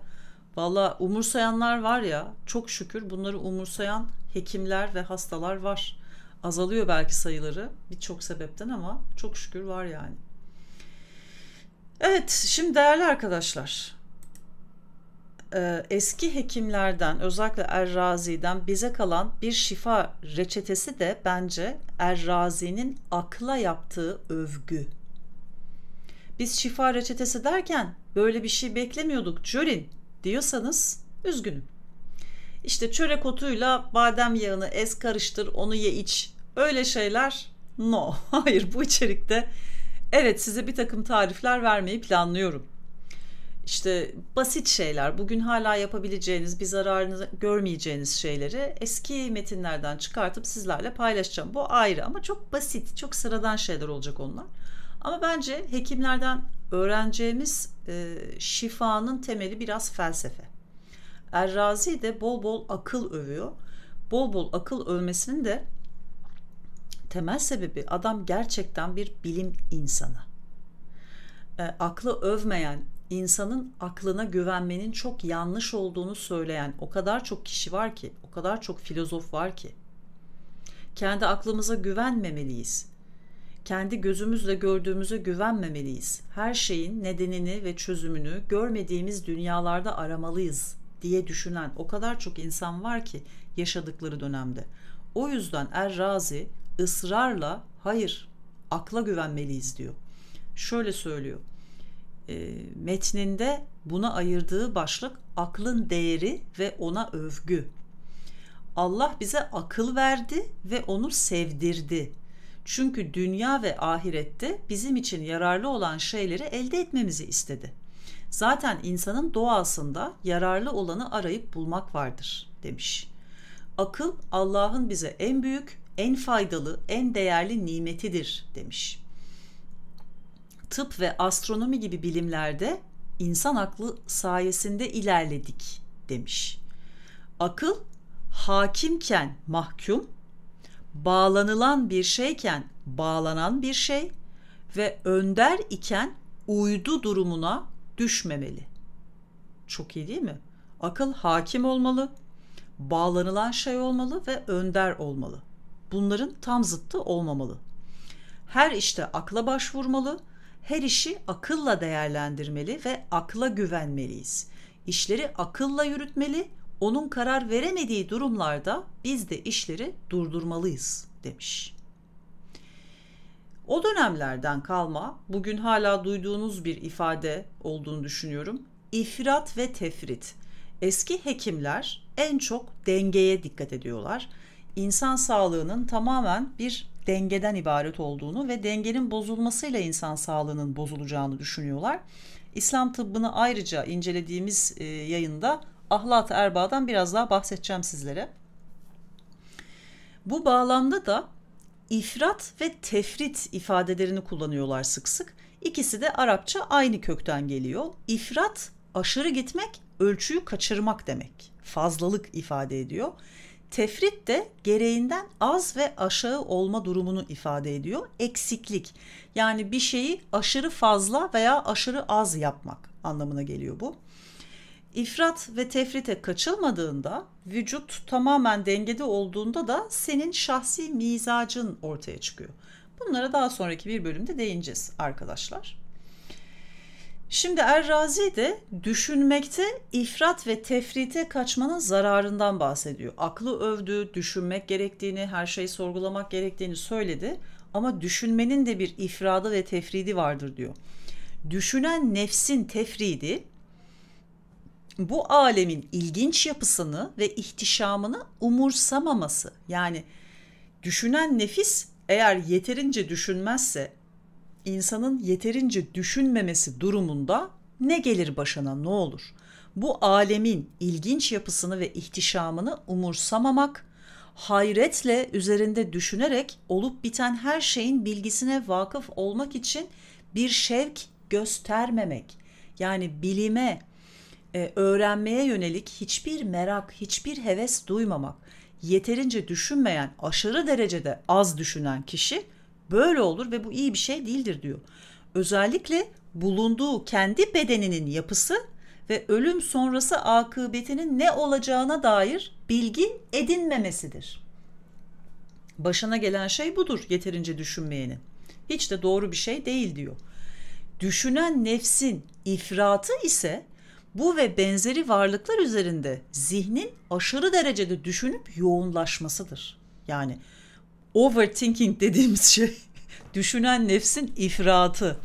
Valla umursayanlar var ya çok şükür bunları umursayan hekimler ve hastalar var. Azalıyor belki sayıları birçok sebepten ama çok şükür var yani. Evet şimdi değerli arkadaşlar e, eski hekimlerden özellikle Errazi'den bize kalan bir şifa reçetesi de bence Errazi'nin akla yaptığı övgü. Biz şifa reçetesi derken böyle bir şey beklemiyorduk Cörin diyorsanız üzgünüm. İşte çörek otuyla badem yağını ez karıştır onu ye iç. Öyle şeyler no. *laughs* Hayır bu içerikte evet size bir takım tarifler vermeyi planlıyorum işte basit şeyler, bugün hala yapabileceğiniz, bir zararını görmeyeceğiniz şeyleri eski metinlerden çıkartıp sizlerle paylaşacağım. Bu ayrı ama çok basit, çok sıradan şeyler olacak onlar. Ama bence hekimlerden öğreneceğimiz e, şifanın temeli biraz felsefe. Errazi de bol bol akıl övüyor. Bol bol akıl övmesinin de temel sebebi adam gerçekten bir bilim insanı. E, aklı övmeyen, insanın aklına güvenmenin çok yanlış olduğunu söyleyen o kadar çok kişi var ki, o kadar çok filozof var ki. Kendi aklımıza güvenmemeliyiz. Kendi gözümüzle gördüğümüze güvenmemeliyiz. Her şeyin nedenini ve çözümünü görmediğimiz dünyalarda aramalıyız diye düşünen o kadar çok insan var ki yaşadıkları dönemde. O yüzden Er Razi ısrarla hayır akla güvenmeliyiz diyor. Şöyle söylüyor e, metninde buna ayırdığı başlık aklın değeri ve ona övgü. Allah bize akıl verdi ve onu sevdirdi. Çünkü dünya ve ahirette bizim için yararlı olan şeyleri elde etmemizi istedi. Zaten insanın doğasında yararlı olanı arayıp bulmak vardır demiş. Akıl Allah'ın bize en büyük, en faydalı, en değerli nimetidir demiş tıp ve astronomi gibi bilimlerde insan aklı sayesinde ilerledik demiş. Akıl hakimken mahkum, bağlanılan bir şeyken bağlanan bir şey ve önder iken uydu durumuna düşmemeli. Çok iyi değil mi? Akıl hakim olmalı, bağlanılan şey olmalı ve önder olmalı. Bunların tam zıttı olmamalı. Her işte akla başvurmalı her işi akılla değerlendirmeli ve akla güvenmeliyiz. İşleri akılla yürütmeli, onun karar veremediği durumlarda biz de işleri durdurmalıyız demiş. O dönemlerden kalma, bugün hala duyduğunuz bir ifade olduğunu düşünüyorum. İfrat ve tefrit. Eski hekimler en çok dengeye dikkat ediyorlar. İnsan sağlığının tamamen bir dengeden ibaret olduğunu ve dengenin bozulmasıyla insan sağlığının bozulacağını düşünüyorlar. İslam tıbbını ayrıca incelediğimiz e, yayında Ahlat Erba'dan biraz daha bahsedeceğim sizlere. Bu bağlamda da ifrat ve tefrit ifadelerini kullanıyorlar sık sık. İkisi de Arapça aynı kökten geliyor. İfrat aşırı gitmek, ölçüyü kaçırmak demek. Fazlalık ifade ediyor. Tefrit de gereğinden az ve aşağı olma durumunu ifade ediyor. Eksiklik yani bir şeyi aşırı fazla veya aşırı az yapmak anlamına geliyor bu. İfrat ve tefrite kaçılmadığında, vücut tamamen dengede olduğunda da senin şahsi mizacın ortaya çıkıyor. Bunlara daha sonraki bir bölümde değineceğiz arkadaşlar. Şimdi Errazi de düşünmekte ifrat ve tefrite kaçmanın zararından bahsediyor. Aklı övdü, düşünmek gerektiğini, her şeyi sorgulamak gerektiğini söyledi ama düşünmenin de bir ifradı ve tefridi vardır diyor. Düşünen nefsin tefridi bu alemin ilginç yapısını ve ihtişamını umursamaması. Yani düşünen nefis eğer yeterince düşünmezse insanın yeterince düşünmemesi durumunda ne gelir başına ne olur? Bu alemin ilginç yapısını ve ihtişamını umursamamak, hayretle üzerinde düşünerek olup biten her şeyin bilgisine vakıf olmak için bir şevk göstermemek. Yani bilime, e, öğrenmeye yönelik hiçbir merak, hiçbir heves duymamak. Yeterince düşünmeyen, aşırı derecede az düşünen kişi Böyle olur ve bu iyi bir şey değildir diyor. Özellikle bulunduğu kendi bedeninin yapısı ve ölüm sonrası akıbetinin ne olacağına dair bilgi edinmemesidir. Başına gelen şey budur yeterince düşünmeyenin. Hiç de doğru bir şey değil diyor. Düşünen nefsin ifratı ise bu ve benzeri varlıklar üzerinde zihnin aşırı derecede düşünüp yoğunlaşmasıdır. Yani overthinking dediğimiz şey *laughs* düşünen nefsin ifratı.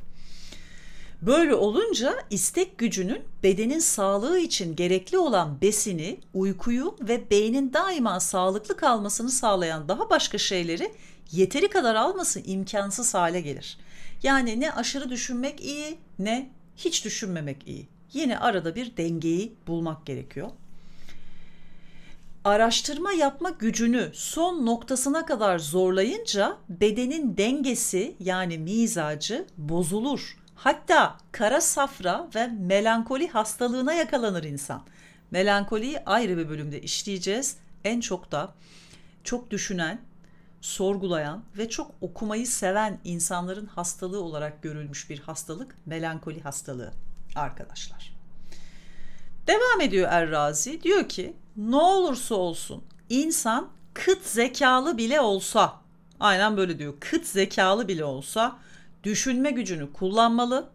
Böyle olunca istek gücünün bedenin sağlığı için gerekli olan besini, uykuyu ve beynin daima sağlıklı kalmasını sağlayan daha başka şeyleri yeteri kadar alması imkansız hale gelir. Yani ne aşırı düşünmek iyi ne hiç düşünmemek iyi. Yine arada bir dengeyi bulmak gerekiyor araştırma yapma gücünü son noktasına kadar zorlayınca bedenin dengesi yani mizacı bozulur. Hatta kara safra ve melankoli hastalığına yakalanır insan. Melankoliyi ayrı bir bölümde işleyeceğiz. En çok da çok düşünen, sorgulayan ve çok okumayı seven insanların hastalığı olarak görülmüş bir hastalık melankoli hastalığı arkadaşlar. Devam ediyor Errazi diyor ki ne olursa olsun insan kıt zekalı bile olsa aynen böyle diyor kıt zekalı bile olsa düşünme gücünü kullanmalı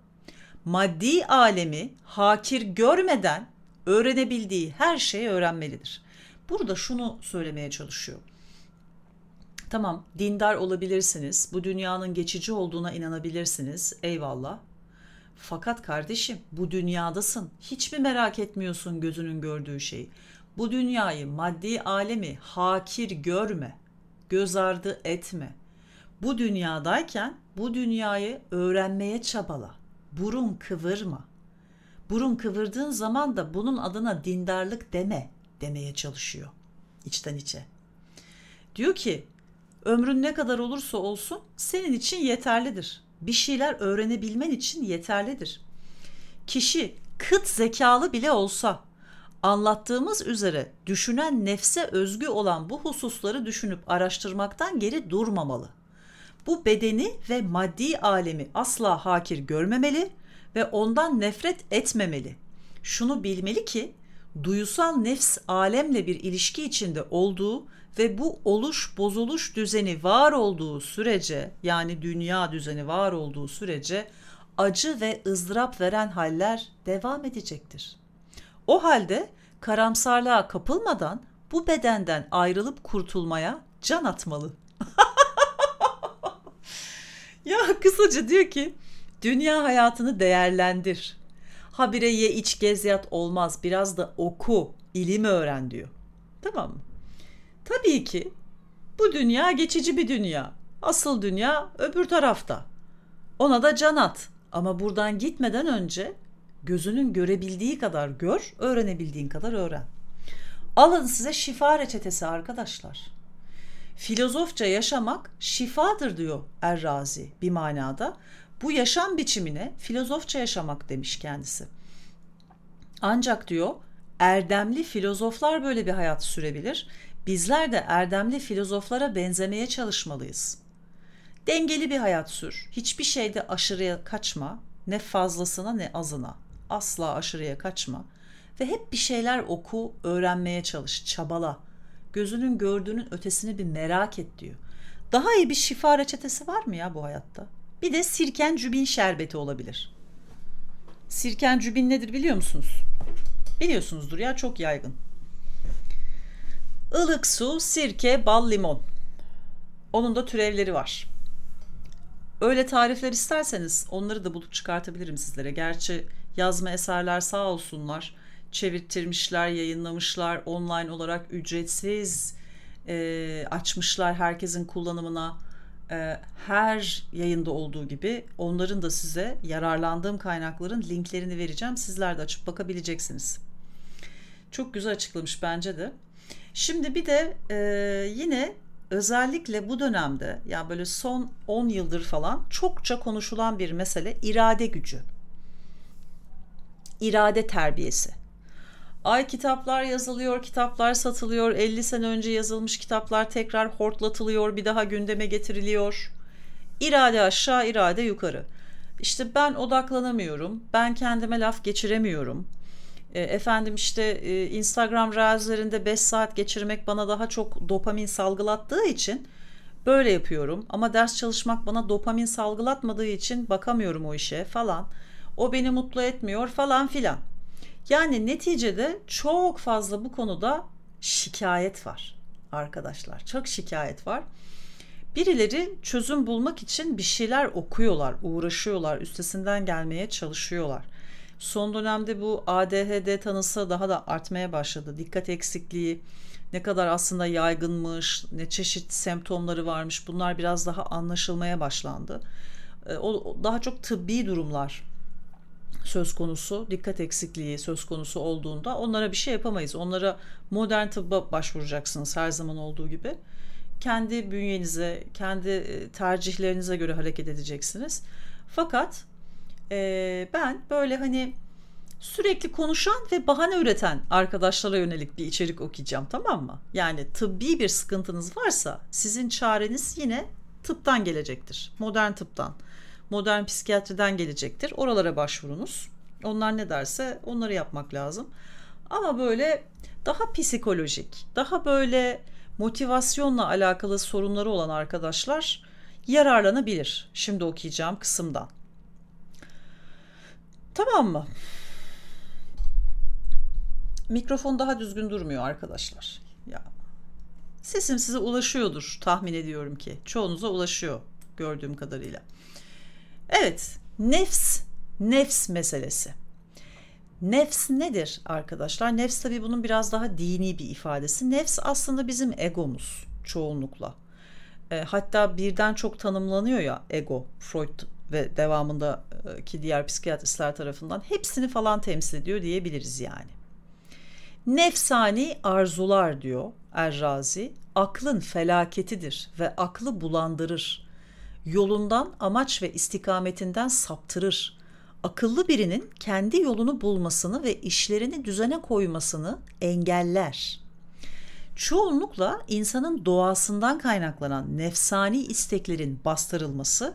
maddi alemi hakir görmeden öğrenebildiği her şeyi öğrenmelidir. Burada şunu söylemeye çalışıyor. Tamam dindar olabilirsiniz, bu dünyanın geçici olduğuna inanabilirsiniz eyvallah fakat kardeşim bu dünyadasın. Hiç mi merak etmiyorsun gözünün gördüğü şeyi? Bu dünyayı, maddi alemi hakir görme, göz ardı etme. Bu dünyadayken bu dünyayı öğrenmeye çabala. Burun kıvırma. Burun kıvırdığın zaman da bunun adına dindarlık deme demeye çalışıyor içten içe. Diyor ki ömrün ne kadar olursa olsun senin için yeterlidir bir şeyler öğrenebilmen için yeterlidir. Kişi kıt zekalı bile olsa anlattığımız üzere düşünen nefse özgü olan bu hususları düşünüp araştırmaktan geri durmamalı. Bu bedeni ve maddi alemi asla hakir görmemeli ve ondan nefret etmemeli. Şunu bilmeli ki duyusal nefs alemle bir ilişki içinde olduğu ve bu oluş bozuluş düzeni var olduğu sürece yani dünya düzeni var olduğu sürece acı ve ızdırap veren haller devam edecektir. O halde karamsarlığa kapılmadan bu bedenden ayrılıp kurtulmaya can atmalı. *laughs* ya kısaca diyor ki dünya hayatını değerlendir. Habire ye iç gez yat olmaz biraz da oku ilim öğren diyor. Tamam mı? Tabii ki bu dünya geçici bir dünya. Asıl dünya öbür tarafta. Ona da can at. Ama buradan gitmeden önce gözünün görebildiği kadar gör, öğrenebildiğin kadar öğren. Alın size şifa reçetesi arkadaşlar. Filozofça yaşamak şifadır diyor Errazi bir manada. Bu yaşam biçimine filozofça yaşamak demiş kendisi. Ancak diyor erdemli filozoflar böyle bir hayat sürebilir Bizler de erdemli filozoflara benzemeye çalışmalıyız. Dengeli bir hayat sür. Hiçbir şeyde aşırıya kaçma, ne fazlasına ne azına. Asla aşırıya kaçma ve hep bir şeyler oku, öğrenmeye çalış, çabala. Gözünün gördüğünün ötesini bir merak et diyor. Daha iyi bir şifa reçetesi var mı ya bu hayatta? Bir de sirken cübin şerbeti olabilir. Sirken cübin nedir biliyor musunuz? Biliyorsunuzdur ya çok yaygın ılık su, sirke, bal, limon. Onun da türevleri var. Öyle tarifler isterseniz onları da bulup çıkartabilirim sizlere. Gerçi yazma eserler sağ olsunlar. Çevirtirmişler, yayınlamışlar. Online olarak ücretsiz e, açmışlar herkesin kullanımına. E, her yayında olduğu gibi onların da size yararlandığım kaynakların linklerini vereceğim. Sizler de açıp bakabileceksiniz. Çok güzel açıklamış bence de. Şimdi bir de e, yine özellikle bu dönemde ya yani böyle son 10 yıldır falan çokça konuşulan bir mesele irade gücü. İrade terbiyesi. Ay kitaplar yazılıyor, kitaplar satılıyor. 50 sene önce yazılmış kitaplar tekrar hortlatılıyor, bir daha gündeme getiriliyor. İrade aşağı, irade yukarı. İşte ben odaklanamıyorum, ben kendime laf geçiremiyorum. E, efendim işte e, Instagram reelslerinde 5 saat geçirmek bana daha çok dopamin salgılattığı için böyle yapıyorum ama ders çalışmak bana dopamin salgılatmadığı için bakamıyorum o işe falan. O beni mutlu etmiyor falan filan. Yani neticede çok fazla bu konuda şikayet var arkadaşlar. Çok şikayet var. Birileri çözüm bulmak için bir şeyler okuyorlar, uğraşıyorlar, üstesinden gelmeye çalışıyorlar. Son dönemde bu ADHD tanısı daha da artmaya başladı. Dikkat eksikliği ne kadar aslında yaygınmış, ne çeşit semptomları varmış bunlar biraz daha anlaşılmaya başlandı. Ee, o daha çok tıbbi durumlar söz konusu, dikkat eksikliği söz konusu olduğunda onlara bir şey yapamayız. Onlara modern tıbba başvuracaksınız her zaman olduğu gibi. Kendi bünyenize, kendi e, tercihlerinize göre hareket edeceksiniz. Fakat e, ben böyle hani sürekli konuşan ve bahane üreten arkadaşlara yönelik bir içerik okuyacağım tamam mı? Yani tıbbi bir sıkıntınız varsa sizin çareniz yine tıptan gelecektir. Modern tıptan, modern psikiyatriden gelecektir. Oralara başvurunuz. Onlar ne derse onları yapmak lazım. Ama böyle daha psikolojik, daha böyle motivasyonla alakalı sorunları olan arkadaşlar yararlanabilir şimdi okuyacağım kısımdan. Tamam mı? Mikrofon daha düzgün durmuyor arkadaşlar. Ya. Sesim size ulaşıyordur tahmin ediyorum ki. Çoğunuza ulaşıyor gördüğüm kadarıyla. Evet, nefs, nefs meselesi. Nefs nedir arkadaşlar? Nefs tabi bunun biraz daha dini bir ifadesi. Nefs aslında bizim egomuz çoğunlukla. E, hatta birden çok tanımlanıyor ya ego Freud ve devamındaki diğer psikiyatristler tarafından hepsini falan temsil ediyor diyebiliriz yani. Nefsani arzular diyor Errazi, aklın felaketidir ve aklı bulandırır. Yolundan, amaç ve istikametinden saptırır. Akıllı birinin kendi yolunu bulmasını ve işlerini düzene koymasını engeller. Çoğunlukla insanın doğasından kaynaklanan nefsani isteklerin bastırılması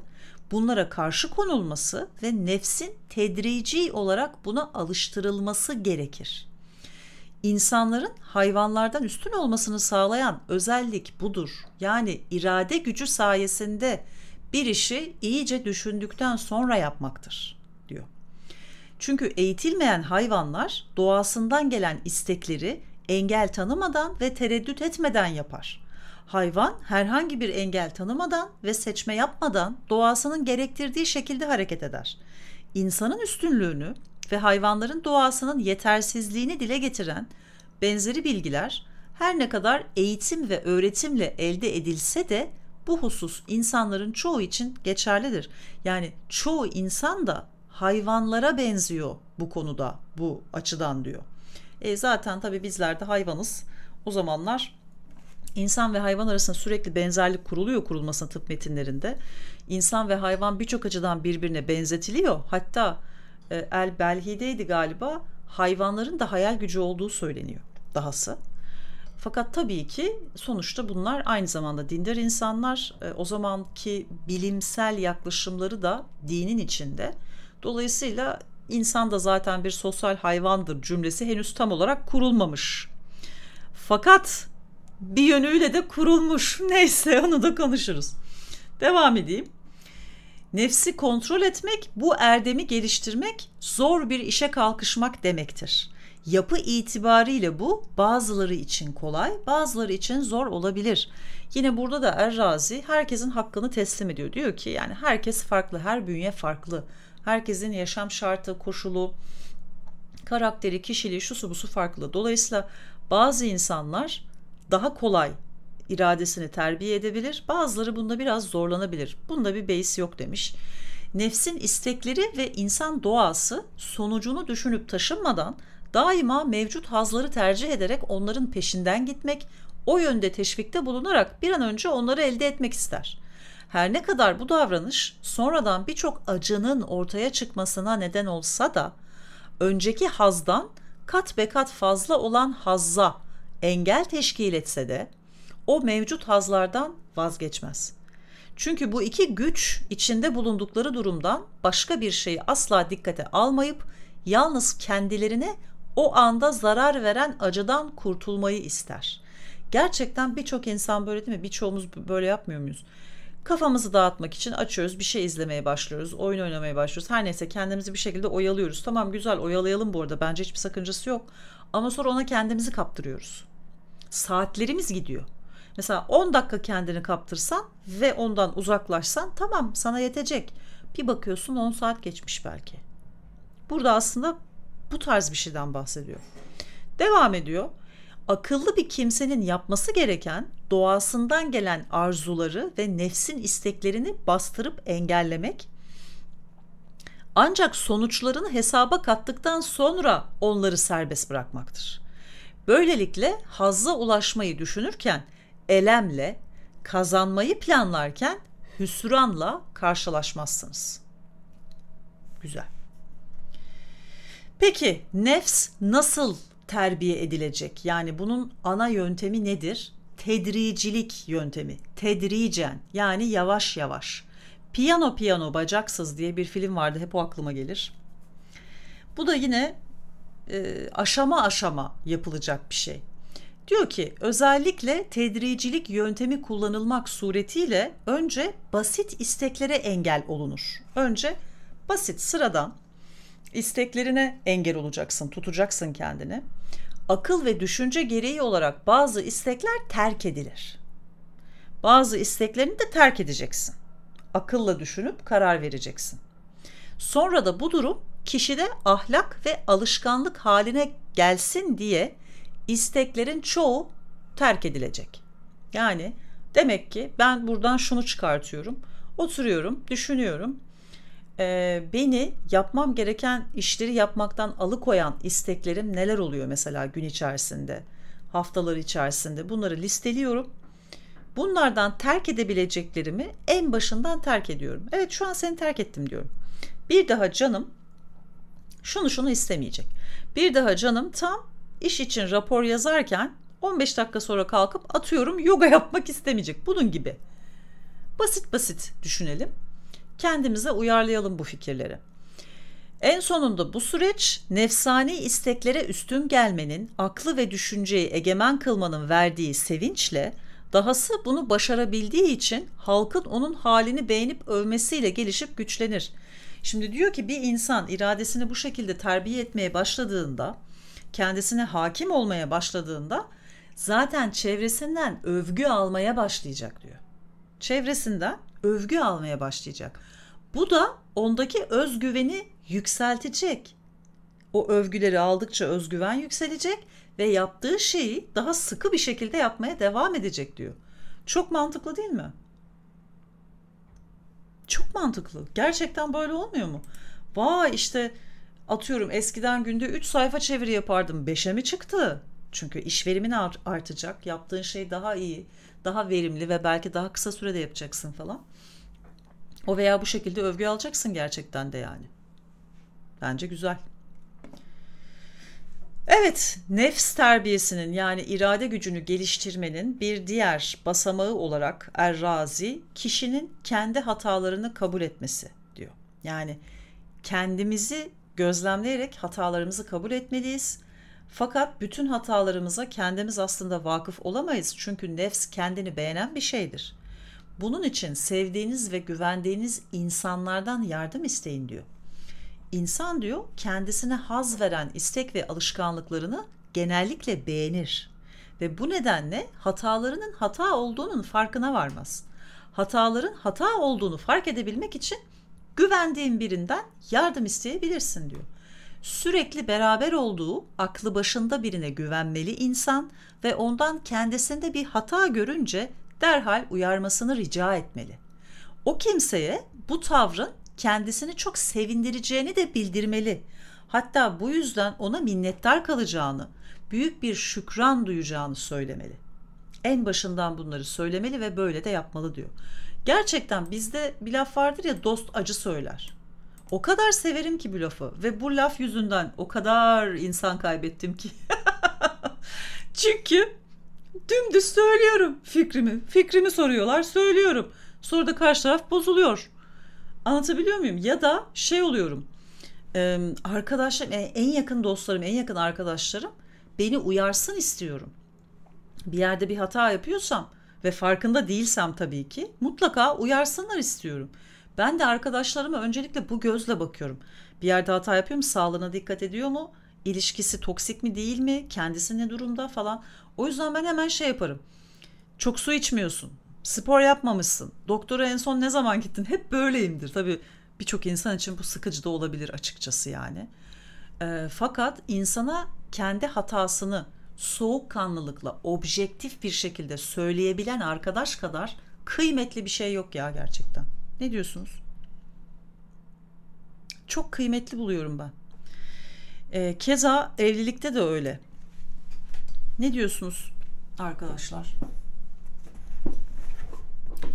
bunlara karşı konulması ve nefsin tedrici olarak buna alıştırılması gerekir. İnsanların hayvanlardan üstün olmasını sağlayan özellik budur. Yani irade gücü sayesinde bir işi iyice düşündükten sonra yapmaktır diyor. Çünkü eğitilmeyen hayvanlar doğasından gelen istekleri engel tanımadan ve tereddüt etmeden yapar. Hayvan herhangi bir engel tanımadan ve seçme yapmadan doğasının gerektirdiği şekilde hareket eder. İnsanın üstünlüğünü ve hayvanların doğasının yetersizliğini dile getiren benzeri bilgiler her ne kadar eğitim ve öğretimle elde edilse de bu husus insanların çoğu için geçerlidir. Yani çoğu insan da hayvanlara benziyor bu konuda bu açıdan diyor. E zaten tabii bizler de hayvanız. O zamanlar İnsan ve hayvan arasında sürekli benzerlik kuruluyor kurulmasına tıp metinlerinde. İnsan ve hayvan birçok açıdan birbirine benzetiliyor. Hatta e, El Belhi'deydi galiba hayvanların da hayal gücü olduğu söyleniyor dahası. Fakat tabii ki sonuçta bunlar aynı zamanda dindar insanlar. E, o zamanki bilimsel yaklaşımları da dinin içinde. Dolayısıyla insan da zaten bir sosyal hayvandır cümlesi henüz tam olarak kurulmamış. Fakat bir yönüyle de kurulmuş. *laughs* Neyse onu da konuşuruz. Devam edeyim. Nefsi kontrol etmek, bu erdemi geliştirmek zor bir işe kalkışmak demektir. Yapı itibariyle bu bazıları için kolay, bazıları için zor olabilir. Yine burada da Errazi herkesin hakkını teslim ediyor. Diyor ki yani herkes farklı, her bünye farklı. Herkesin yaşam şartı, koşulu, karakteri, kişiliği, şusu busu farklı. Dolayısıyla bazı insanlar daha kolay iradesini terbiye edebilir. Bazıları bunda biraz zorlanabilir. Bunda bir beis yok demiş. Nefsin istekleri ve insan doğası sonucunu düşünüp taşınmadan daima mevcut hazları tercih ederek onların peşinden gitmek, o yönde teşvikte bulunarak bir an önce onları elde etmek ister. Her ne kadar bu davranış sonradan birçok acının ortaya çıkmasına neden olsa da önceki hazdan kat be kat fazla olan hazza engel teşkil etse de o mevcut hazlardan vazgeçmez. Çünkü bu iki güç içinde bulundukları durumdan başka bir şeyi asla dikkate almayıp yalnız kendilerine o anda zarar veren acıdan kurtulmayı ister. Gerçekten birçok insan böyle değil mi? Birçoğumuz böyle yapmıyor muyuz? Kafamızı dağıtmak için açıyoruz, bir şey izlemeye başlıyoruz, oyun oynamaya başlıyoruz. Her neyse kendimizi bir şekilde oyalıyoruz. Tamam güzel oyalayalım bu arada. Bence hiçbir sakıncası yok. Ama sonra ona kendimizi kaptırıyoruz. Saatlerimiz gidiyor. Mesela 10 dakika kendini kaptırsan ve ondan uzaklaşsan tamam sana yetecek. Bir bakıyorsun 10 saat geçmiş belki. Burada aslında bu tarz bir şeyden bahsediyor. Devam ediyor. Akıllı bir kimsenin yapması gereken doğasından gelen arzuları ve nefsin isteklerini bastırıp engellemek ancak sonuçlarını hesaba kattıktan sonra onları serbest bırakmaktır. Böylelikle hazza ulaşmayı düşünürken elemle, kazanmayı planlarken hüsranla karşılaşmazsınız. Güzel. Peki nefs nasıl terbiye edilecek? Yani bunun ana yöntemi nedir? Tedricilik yöntemi. Tedricen yani yavaş yavaş. Piyano Piyano Bacaksız diye bir film vardı. Hep o aklıma gelir. Bu da yine e, aşama aşama yapılacak bir şey. Diyor ki özellikle tedricilik yöntemi kullanılmak suretiyle önce basit isteklere engel olunur. Önce basit sıradan isteklerine engel olacaksın, tutacaksın kendini. Akıl ve düşünce gereği olarak bazı istekler terk edilir. Bazı isteklerini de terk edeceksin akılla düşünüp karar vereceksin. Sonra da bu durum kişide ahlak ve alışkanlık haline gelsin diye isteklerin çoğu terk edilecek. Yani demek ki ben buradan şunu çıkartıyorum. Oturuyorum, düşünüyorum. Ee, beni yapmam gereken işleri yapmaktan alıkoyan isteklerim neler oluyor mesela gün içerisinde, haftalar içerisinde. Bunları listeliyorum Bunlardan terk edebileceklerimi en başından terk ediyorum. Evet şu an seni terk ettim diyorum. Bir daha canım şunu şunu istemeyecek. Bir daha canım tam iş için rapor yazarken 15 dakika sonra kalkıp atıyorum yoga yapmak istemeyecek. Bunun gibi. Basit basit düşünelim. Kendimize uyarlayalım bu fikirleri. En sonunda bu süreç nefsani isteklere üstün gelmenin, aklı ve düşünceyi egemen kılmanın verdiği sevinçle Dahası bunu başarabildiği için halkın onun halini beğenip övmesiyle gelişip güçlenir. Şimdi diyor ki bir insan iradesini bu şekilde terbiye etmeye başladığında, kendisine hakim olmaya başladığında zaten çevresinden övgü almaya başlayacak diyor. Çevresinden övgü almaya başlayacak. Bu da ondaki özgüveni yükseltecek. O övgüleri aldıkça özgüven yükselecek ve yaptığı şeyi daha sıkı bir şekilde yapmaya devam edecek diyor. Çok mantıklı değil mi? Çok mantıklı. Gerçekten böyle olmuyor mu? Vay işte atıyorum eskiden günde 3 sayfa çeviri yapardım. 5'e mi çıktı? Çünkü iş verimin artacak. Yaptığın şey daha iyi, daha verimli ve belki daha kısa sürede yapacaksın falan. O veya bu şekilde övgü alacaksın gerçekten de yani. Bence güzel. Evet, nefs terbiyesinin yani irade gücünü geliştirmenin bir diğer basamağı olarak Errazi kişinin kendi hatalarını kabul etmesi diyor. Yani kendimizi gözlemleyerek hatalarımızı kabul etmeliyiz. Fakat bütün hatalarımıza kendimiz aslında vakıf olamayız. Çünkü nefs kendini beğenen bir şeydir. Bunun için sevdiğiniz ve güvendiğiniz insanlardan yardım isteyin diyor. İnsan diyor kendisine haz veren istek ve alışkanlıklarını genellikle beğenir ve bu nedenle hatalarının hata olduğunun farkına varmaz. Hataların hata olduğunu fark edebilmek için güvendiğin birinden yardım isteyebilirsin diyor. Sürekli beraber olduğu aklı başında birine güvenmeli insan ve ondan kendisinde bir hata görünce derhal uyarmasını rica etmeli. O kimseye bu tavrın kendisini çok sevindireceğini de bildirmeli. Hatta bu yüzden ona minnettar kalacağını, büyük bir şükran duyacağını söylemeli. En başından bunları söylemeli ve böyle de yapmalı diyor. Gerçekten bizde bir laf vardır ya dost acı söyler. O kadar severim ki bu lafı ve bu laf yüzünden o kadar insan kaybettim ki. *laughs* Çünkü dümdüz söylüyorum fikrimi. Fikrimi soruyorlar söylüyorum. Sonra da karşı taraf bozuluyor. Anlatabiliyor muyum? Ya da şey oluyorum. arkadaşlarım, e, en yakın dostlarım, en yakın arkadaşlarım beni uyarsın istiyorum. Bir yerde bir hata yapıyorsam ve farkında değilsem tabii ki mutlaka uyarsınlar istiyorum. Ben de arkadaşlarıma öncelikle bu gözle bakıyorum. Bir yerde hata yapıyor mu? Sağlığına dikkat ediyor mu? İlişkisi toksik mi değil mi? Kendisi ne durumda falan. O yüzden ben hemen şey yaparım. Çok su içmiyorsun. Spor yapmamışsın. Doktora en son ne zaman gittin? Hep böyleyimdir. Tabii birçok insan için bu sıkıcı da olabilir açıkçası yani. E, fakat insana kendi hatasını soğukkanlılıkla, objektif bir şekilde söyleyebilen arkadaş kadar kıymetli bir şey yok ya gerçekten. Ne diyorsunuz? Çok kıymetli buluyorum ben. E, keza evlilikte de öyle. Ne diyorsunuz arkadaşlar?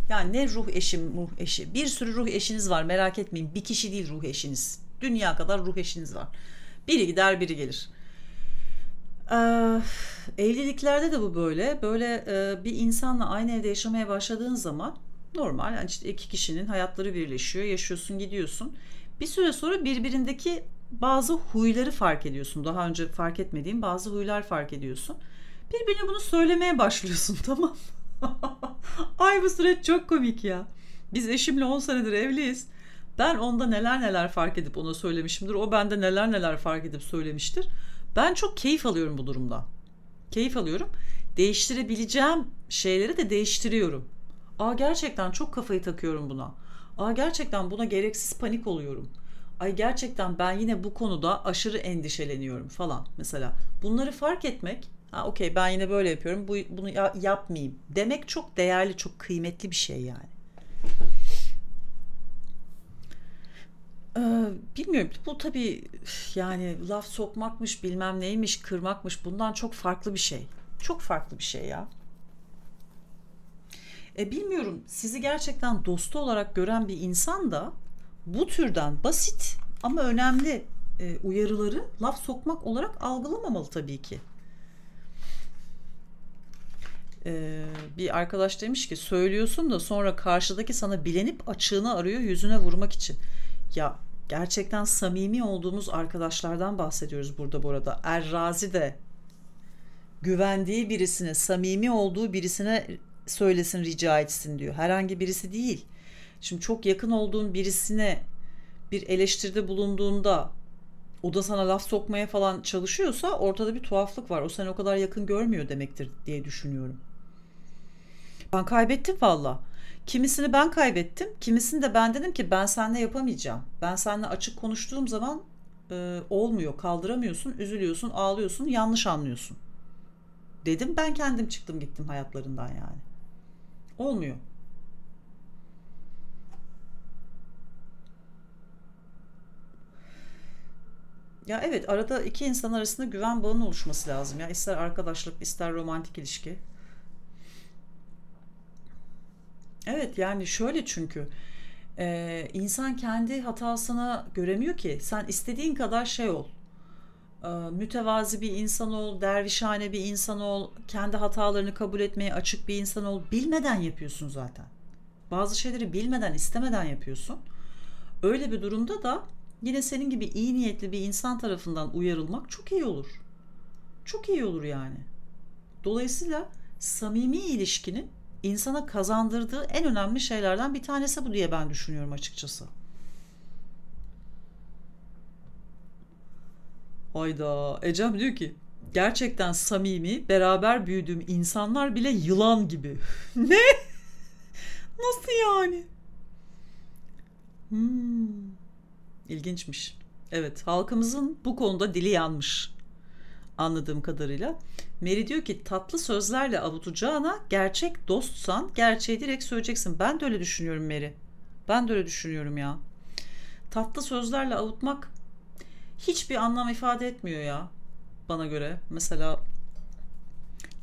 Yani ne ruh eşim, ruh eşi. Bir sürü ruh eşiniz var merak etmeyin. Bir kişi değil ruh eşiniz. Dünya kadar ruh eşiniz var. Biri gider biri gelir. Ee, evliliklerde de bu böyle. Böyle e, bir insanla aynı evde yaşamaya başladığın zaman normal yani işte iki kişinin hayatları birleşiyor. Yaşıyorsun gidiyorsun. Bir süre sonra birbirindeki bazı huyları fark ediyorsun. Daha önce fark etmediğin bazı huylar fark ediyorsun. Birbirine bunu söylemeye başlıyorsun *laughs* tamam mı? Ay bu süreç çok komik ya. Biz eşimle 10 senedir evliyiz. Ben onda neler neler fark edip ona söylemişimdir. O bende neler neler fark edip söylemiştir. Ben çok keyif alıyorum bu durumda. Keyif alıyorum. Değiştirebileceğim şeyleri de değiştiriyorum. Aa gerçekten çok kafayı takıyorum buna. Aa gerçekten buna gereksiz panik oluyorum. Ay gerçekten ben yine bu konuda aşırı endişeleniyorum falan mesela. Bunları fark etmek ha okey ben yine böyle yapıyorum bu, bunu ya, yapmayayım demek çok değerli çok kıymetli bir şey yani. Ee, bilmiyorum bu tabii yani laf sokmakmış bilmem neymiş kırmakmış bundan çok farklı bir şey. Çok farklı bir şey ya. E, bilmiyorum sizi gerçekten dostu olarak gören bir insan da bu türden basit ama önemli e, uyarıları laf sokmak olarak algılamamalı tabii ki e, bir arkadaş demiş ki söylüyorsun da sonra karşıdaki sana bilenip açığını arıyor yüzüne vurmak için. Ya gerçekten samimi olduğumuz arkadaşlardan bahsediyoruz burada bu arada. Errazi de güvendiği birisine, samimi olduğu birisine söylesin, rica etsin diyor. Herhangi birisi değil. Şimdi çok yakın olduğun birisine bir eleştirde bulunduğunda o da sana laf sokmaya falan çalışıyorsa ortada bir tuhaflık var. O seni o kadar yakın görmüyor demektir diye düşünüyorum. Ben kaybettim valla. Kimisini ben kaybettim. Kimisini de ben dedim ki ben seninle yapamayacağım. Ben seninle açık konuştuğum zaman e, olmuyor. Kaldıramıyorsun, üzülüyorsun, ağlıyorsun, yanlış anlıyorsun. Dedim ben kendim çıktım gittim hayatlarından yani. Olmuyor. Ya evet arada iki insan arasında güven bağının oluşması lazım. Ya ister arkadaşlık ister romantik ilişki. Evet yani şöyle çünkü e, insan kendi hatasına göremiyor ki. Sen istediğin kadar şey ol. mütevazi bir insan ol, dervişhane bir insan ol, kendi hatalarını kabul etmeye açık bir insan ol. Bilmeden yapıyorsun zaten. Bazı şeyleri bilmeden, istemeden yapıyorsun. Öyle bir durumda da yine senin gibi iyi niyetli bir insan tarafından uyarılmak çok iyi olur. Çok iyi olur yani. Dolayısıyla samimi ilişkinin insana kazandırdığı en önemli şeylerden bir tanesi bu diye ben düşünüyorum açıkçası. Hayda. Ecem diyor ki gerçekten samimi beraber büyüdüğüm insanlar bile yılan gibi. *laughs* ne? Nasıl yani? Hmm. İlginçmiş. Evet halkımızın bu konuda dili yanmış anladığım kadarıyla. Meri diyor ki tatlı sözlerle avutacağına gerçek dostsan gerçeği direkt söyleyeceksin. Ben de öyle düşünüyorum Meri. Ben de öyle düşünüyorum ya. Tatlı sözlerle avutmak hiçbir anlam ifade etmiyor ya bana göre. Mesela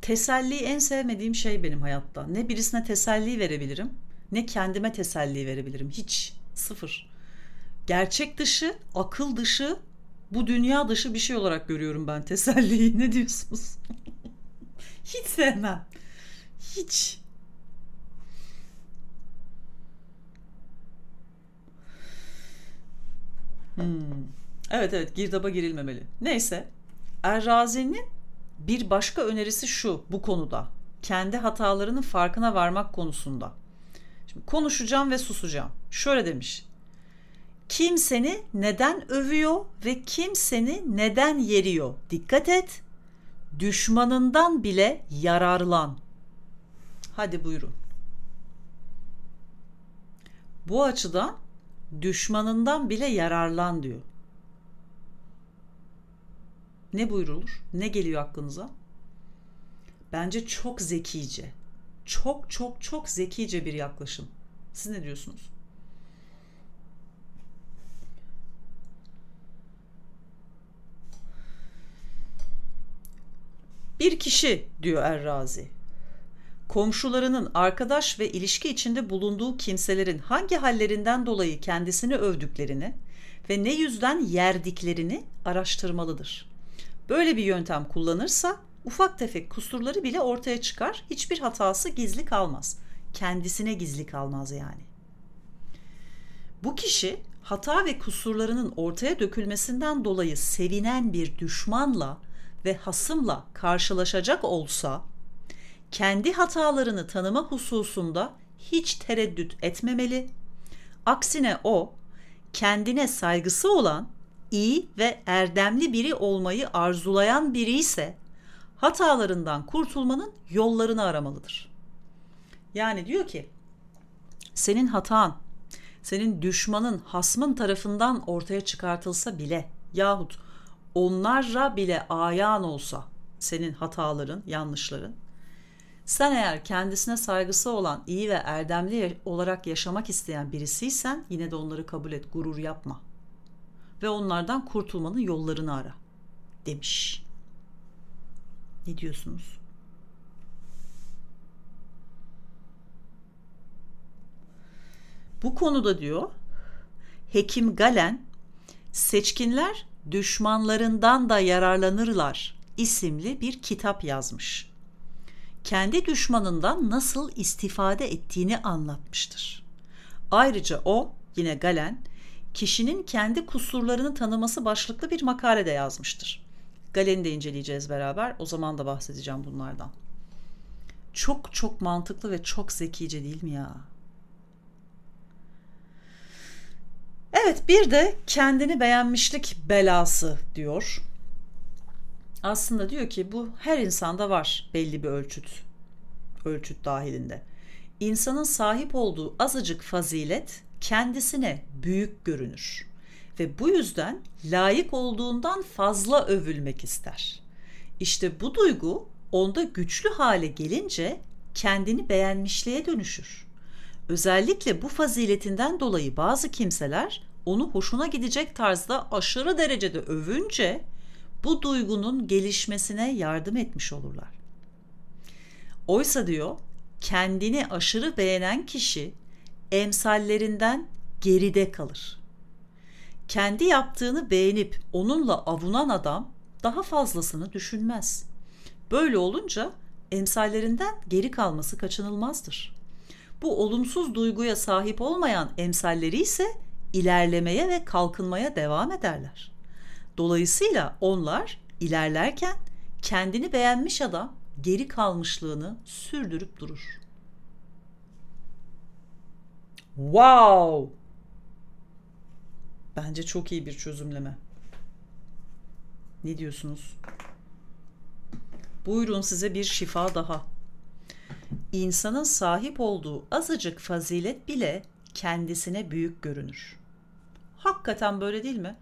teselli en sevmediğim şey benim hayatta. Ne birisine teselli verebilirim ne kendime teselli verebilirim. Hiç sıfır. Gerçek dışı, akıl dışı bu dünya dışı bir şey olarak görüyorum ben teselliyi. Ne diyorsunuz? Hiç sevmem. Hiç. Hmm. Evet evet girdaba girilmemeli. Neyse Errazi'nin bir başka önerisi şu bu konuda. Kendi hatalarının farkına varmak konusunda. Şimdi konuşacağım ve susacağım. Şöyle demiş. Kim seni neden övüyor ve kim seni neden yeriyor? Dikkat et. Düşmanından bile yararlan. Hadi buyurun. Bu açıdan düşmanından bile yararlan diyor. Ne buyurulur? Ne geliyor aklınıza? Bence çok zekice. Çok çok çok zekice bir yaklaşım. Siz ne diyorsunuz? Bir kişi diyor Errazi. Komşularının arkadaş ve ilişki içinde bulunduğu kimselerin hangi hallerinden dolayı kendisini övdüklerini ve ne yüzden yerdiklerini araştırmalıdır. Böyle bir yöntem kullanırsa ufak tefek kusurları bile ortaya çıkar, hiçbir hatası gizli kalmaz. Kendisine gizli kalmaz yani. Bu kişi hata ve kusurlarının ortaya dökülmesinden dolayı sevinen bir düşmanla ve hasımla karşılaşacak olsa kendi hatalarını tanıma hususunda hiç tereddüt etmemeli. Aksine o kendine saygısı olan iyi ve erdemli biri olmayı arzulayan biri ise hatalarından kurtulmanın yollarını aramalıdır. Yani diyor ki senin hatan senin düşmanın, hasmın tarafından ortaya çıkartılsa bile yahut onlarca bile ayağın olsa senin hataların, yanlışların sen eğer kendisine saygısı olan, iyi ve erdemli olarak yaşamak isteyen birisiysen yine de onları kabul et, gurur yapma. Ve onlardan kurtulmanın yollarını ara demiş. Ne diyorsunuz? Bu konuda diyor Hekim Galen seçkinler Düşmanlarından da yararlanırlar isimli bir kitap yazmış. Kendi düşmanından nasıl istifade ettiğini anlatmıştır. Ayrıca o yine Galen kişinin kendi kusurlarını tanıması başlıklı bir makale de yazmıştır. Galen'i de inceleyeceğiz beraber. O zaman da bahsedeceğim bunlardan. Çok çok mantıklı ve çok zekice değil mi ya? Evet bir de kendini beğenmişlik belası diyor. Aslında diyor ki bu her insanda var belli bir ölçüt. Ölçüt dahilinde. İnsanın sahip olduğu azıcık fazilet kendisine büyük görünür ve bu yüzden layık olduğundan fazla övülmek ister. İşte bu duygu onda güçlü hale gelince kendini beğenmişliğe dönüşür. Özellikle bu faziletinden dolayı bazı kimseler onu hoşuna gidecek tarzda aşırı derecede övünce bu duygunun gelişmesine yardım etmiş olurlar. Oysa diyor, kendini aşırı beğenen kişi emsallerinden geride kalır. Kendi yaptığını beğenip onunla avunan adam daha fazlasını düşünmez. Böyle olunca emsallerinden geri kalması kaçınılmazdır. Bu olumsuz duyguya sahip olmayan emsalleri ise ilerlemeye ve kalkınmaya devam ederler. Dolayısıyla onlar ilerlerken kendini beğenmiş adam geri kalmışlığını sürdürüp durur. Wow! Bence çok iyi bir çözümleme. Ne diyorsunuz? Buyurun size bir şifa daha. İnsanın sahip olduğu azıcık fazilet bile kendisine büyük görünür. Hakikaten böyle değil mi?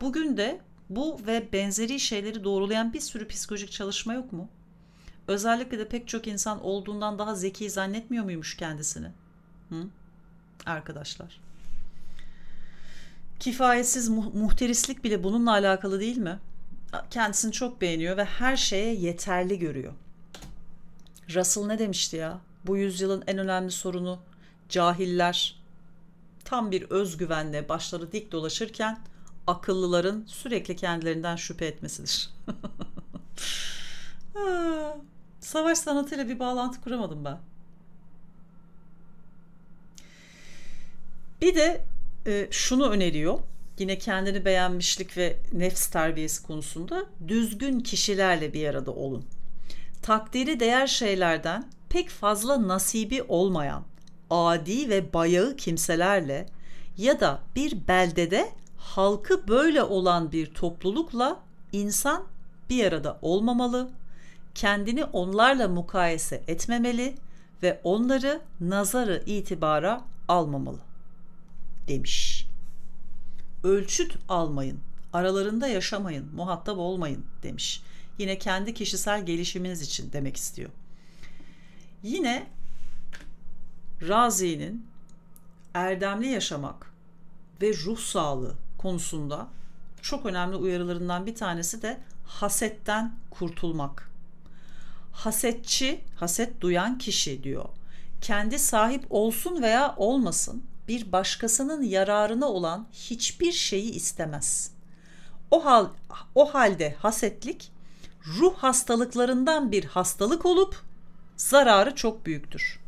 Bugün de bu ve benzeri şeyleri doğrulayan bir sürü psikolojik çalışma yok mu? Özellikle de pek çok insan olduğundan daha zeki zannetmiyor muymuş kendisini? Hı? Arkadaşlar. Kifayetsiz mu- muhterislik bile bununla alakalı değil mi? Kendisini çok beğeniyor ve her şeye yeterli görüyor. Russell ne demişti ya? Bu yüzyılın en önemli sorunu cahiller, tam bir özgüvenle başları dik dolaşırken akıllıların sürekli kendilerinden şüphe etmesidir. *laughs* Savaş sanatıyla bir bağlantı kuramadım ben. Bir de e, şunu öneriyor. Yine kendini beğenmişlik ve nefs terbiyesi konusunda düzgün kişilerle bir arada olun. Takdiri değer şeylerden pek fazla nasibi olmayan, adi ve bayağı kimselerle ya da bir beldede halkı böyle olan bir toplulukla insan bir arada olmamalı, kendini onlarla mukayese etmemeli ve onları nazarı itibara almamalı demiş. Ölçüt almayın, aralarında yaşamayın, muhatap olmayın demiş. Yine kendi kişisel gelişiminiz için demek istiyor. Yine Razi'nin erdemli yaşamak ve ruh sağlığı konusunda çok önemli uyarılarından bir tanesi de hasetten kurtulmak. Hasetçi, haset duyan kişi diyor. Kendi sahip olsun veya olmasın bir başkasının yararına olan hiçbir şeyi istemez. O hal o halde hasetlik ruh hastalıklarından bir hastalık olup zararı çok büyüktür.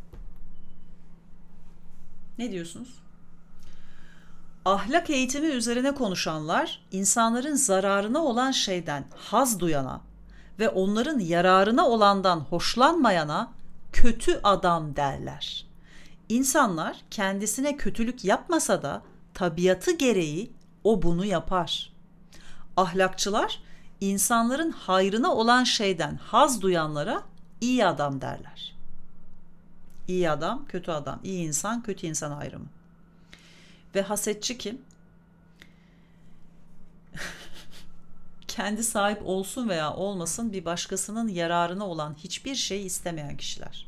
Ne diyorsunuz? Ahlak eğitimi üzerine konuşanlar insanların zararına olan şeyden haz duyana ve onların yararına olandan hoşlanmayana kötü adam derler. İnsanlar kendisine kötülük yapmasa da tabiatı gereği o bunu yapar. Ahlakçılar insanların hayrına olan şeyden haz duyanlara iyi adam derler. İyi adam, kötü adam, iyi insan, kötü insan ayrımı. Ve hasetçi kim? *laughs* Kendi sahip olsun veya olmasın bir başkasının yararına olan hiçbir şey istemeyen kişiler.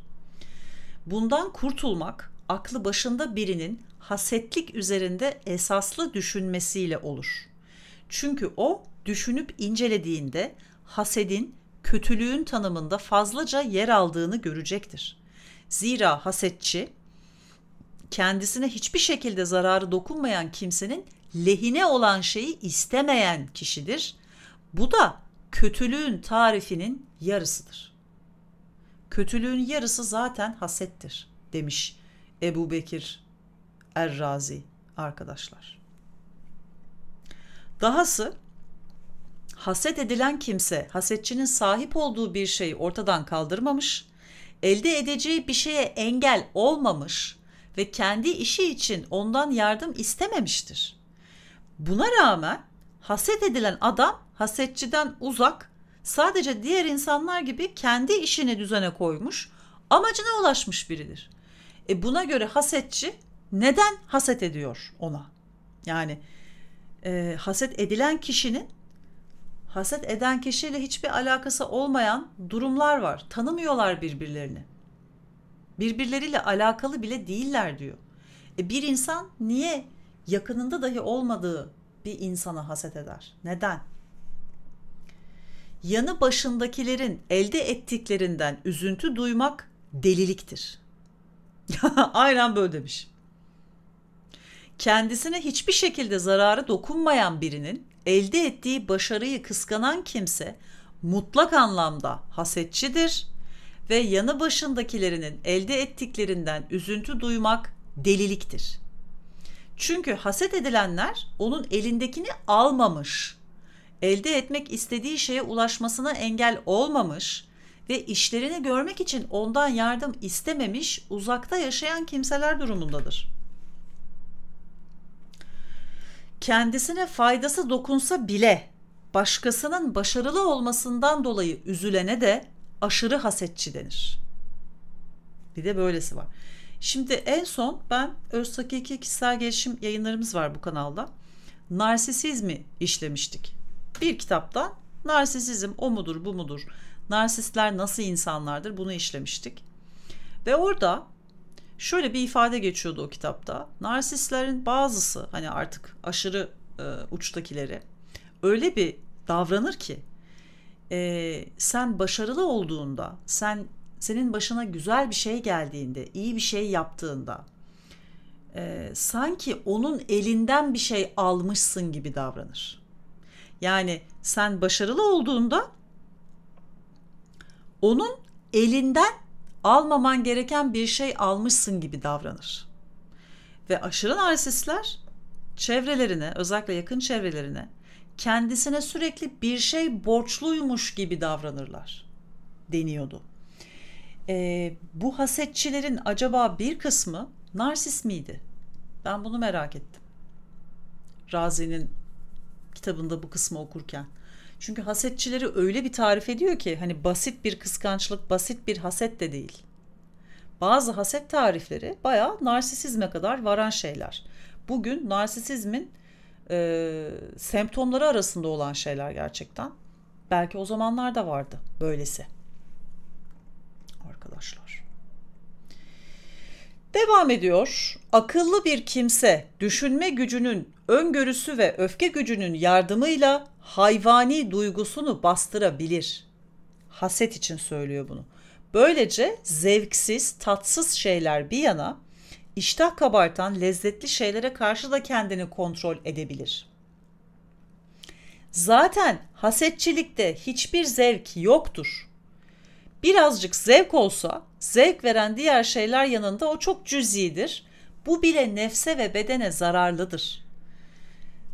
Bundan kurtulmak aklı başında birinin hasetlik üzerinde esaslı düşünmesiyle olur. Çünkü o düşünüp incelediğinde hasedin kötülüğün tanımında fazlaca yer aldığını görecektir. Zira hasetçi kendisine hiçbir şekilde zararı dokunmayan kimsenin lehine olan şeyi istemeyen kişidir. Bu da kötülüğün tarifinin yarısıdır. Kötülüğün yarısı zaten hasettir demiş Ebu Bekir Errazi arkadaşlar. Dahası haset edilen kimse hasetçinin sahip olduğu bir şeyi ortadan kaldırmamış, elde edeceği bir şeye engel olmamış ve kendi işi için ondan yardım istememiştir. Buna rağmen haset edilen adam hasetçiden uzak, sadece diğer insanlar gibi kendi işini düzene koymuş, amacına ulaşmış biridir. E buna göre hasetçi neden haset ediyor ona? Yani e, haset edilen kişinin haset eden kişiyle hiçbir alakası olmayan durumlar var. Tanımıyorlar birbirlerini. Birbirleriyle alakalı bile değiller diyor. E bir insan niye yakınında dahi olmadığı bir insana haset eder? Neden? Yanı başındakilerin elde ettiklerinden üzüntü duymak deliliktir. *laughs* Aynen böyle demiş. Kendisine hiçbir şekilde zararı dokunmayan birinin elde ettiği başarıyı kıskanan kimse mutlak anlamda hasetçidir ve yanı başındakilerinin elde ettiklerinden üzüntü duymak deliliktir. Çünkü haset edilenler onun elindekini almamış, elde etmek istediği şeye ulaşmasına engel olmamış ve işlerini görmek için ondan yardım istememiş, uzakta yaşayan kimseler durumundadır.'' kendisine faydası dokunsa bile başkasının başarılı olmasından dolayı üzülene de aşırı hasetçi denir. Bir de böylesi var. Şimdi en son ben Öztakiki kişisel gelişim yayınlarımız var bu kanalda. Narsisizmi işlemiştik. Bir kitaptan narsisizm o mudur bu mudur? Narsistler nasıl insanlardır bunu işlemiştik. Ve orada Şöyle bir ifade geçiyordu o kitapta. Narsistlerin bazısı hani artık aşırı e, uçtakileri öyle bir davranır ki e, sen başarılı olduğunda, sen senin başına güzel bir şey geldiğinde, iyi bir şey yaptığında e, sanki onun elinden bir şey almışsın gibi davranır. Yani sen başarılı olduğunda onun elinden almaman gereken bir şey almışsın gibi davranır. Ve aşırı narsistler çevrelerine, özellikle yakın çevrelerine kendisine sürekli bir şey borçluymuş gibi davranırlar deniyordu. E, bu hasetçilerin acaba bir kısmı narsist miydi? Ben bunu merak ettim. Razi'nin kitabında bu kısmı okurken. Çünkü hasetçileri öyle bir tarif ediyor ki hani basit bir kıskançlık, basit bir haset de değil. Bazı haset tarifleri bayağı narsisizme kadar varan şeyler. Bugün narsisizmin e, semptomları arasında olan şeyler gerçekten. Belki o zamanlar da vardı böylesi. Arkadaşlar. Devam ediyor. Akıllı bir kimse düşünme gücünün, öngörüsü ve öfke gücünün yardımıyla hayvani duygusunu bastırabilir. Haset için söylüyor bunu. Böylece zevksiz, tatsız şeyler bir yana iştah kabartan lezzetli şeylere karşı da kendini kontrol edebilir. Zaten hasetçilikte hiçbir zevk yoktur. Birazcık zevk olsa, zevk veren diğer şeyler yanında o çok cüzidir. Bu bile nefse ve bedene zararlıdır.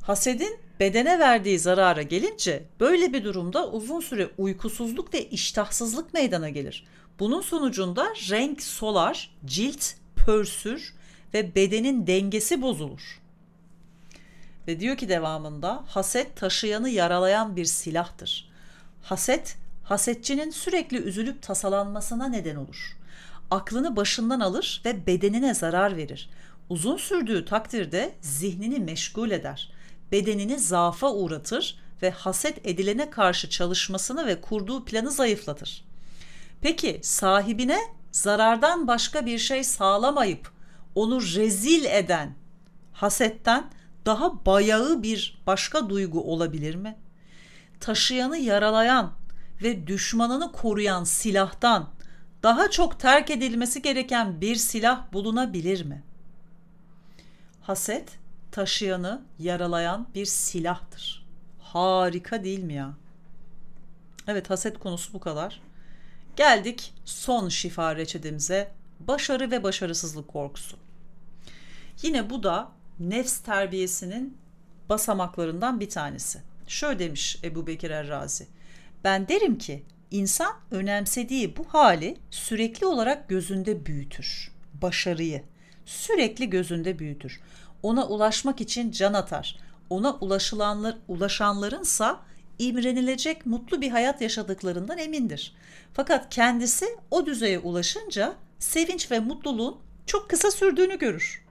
Hasedin bedene verdiği zarara gelince böyle bir durumda uzun süre uykusuzluk ve iştahsızlık meydana gelir. Bunun sonucunda renk solar, cilt pörsür ve bedenin dengesi bozulur. Ve diyor ki devamında haset taşıyanı yaralayan bir silahtır. Haset, hasetçinin sürekli üzülüp tasalanmasına neden olur. Aklını başından alır ve bedenine zarar verir. Uzun sürdüğü takdirde zihnini meşgul eder bedenini zaafa uğratır ve haset edilene karşı çalışmasını ve kurduğu planı zayıflatır. Peki sahibine zarardan başka bir şey sağlamayıp onu rezil eden hasetten daha bayağı bir başka duygu olabilir mi? Taşıyanı yaralayan ve düşmanını koruyan silahtan daha çok terk edilmesi gereken bir silah bulunabilir mi? Haset taşıyanı yaralayan bir silahtır. Harika değil mi ya? Evet haset konusu bu kadar. Geldik son şifa reçetemize. Başarı ve başarısızlık korkusu. Yine bu da nefs terbiyesinin basamaklarından bir tanesi. Şöyle demiş Ebu Bekir Errazi. Ben derim ki insan önemsediği bu hali sürekli olarak gözünde büyütür. Başarıyı sürekli gözünde büyütür ona ulaşmak için can atar. Ona ulaşılanlar, ulaşanlarınsa imrenilecek mutlu bir hayat yaşadıklarından emindir. Fakat kendisi o düzeye ulaşınca sevinç ve mutluluğun çok kısa sürdüğünü görür.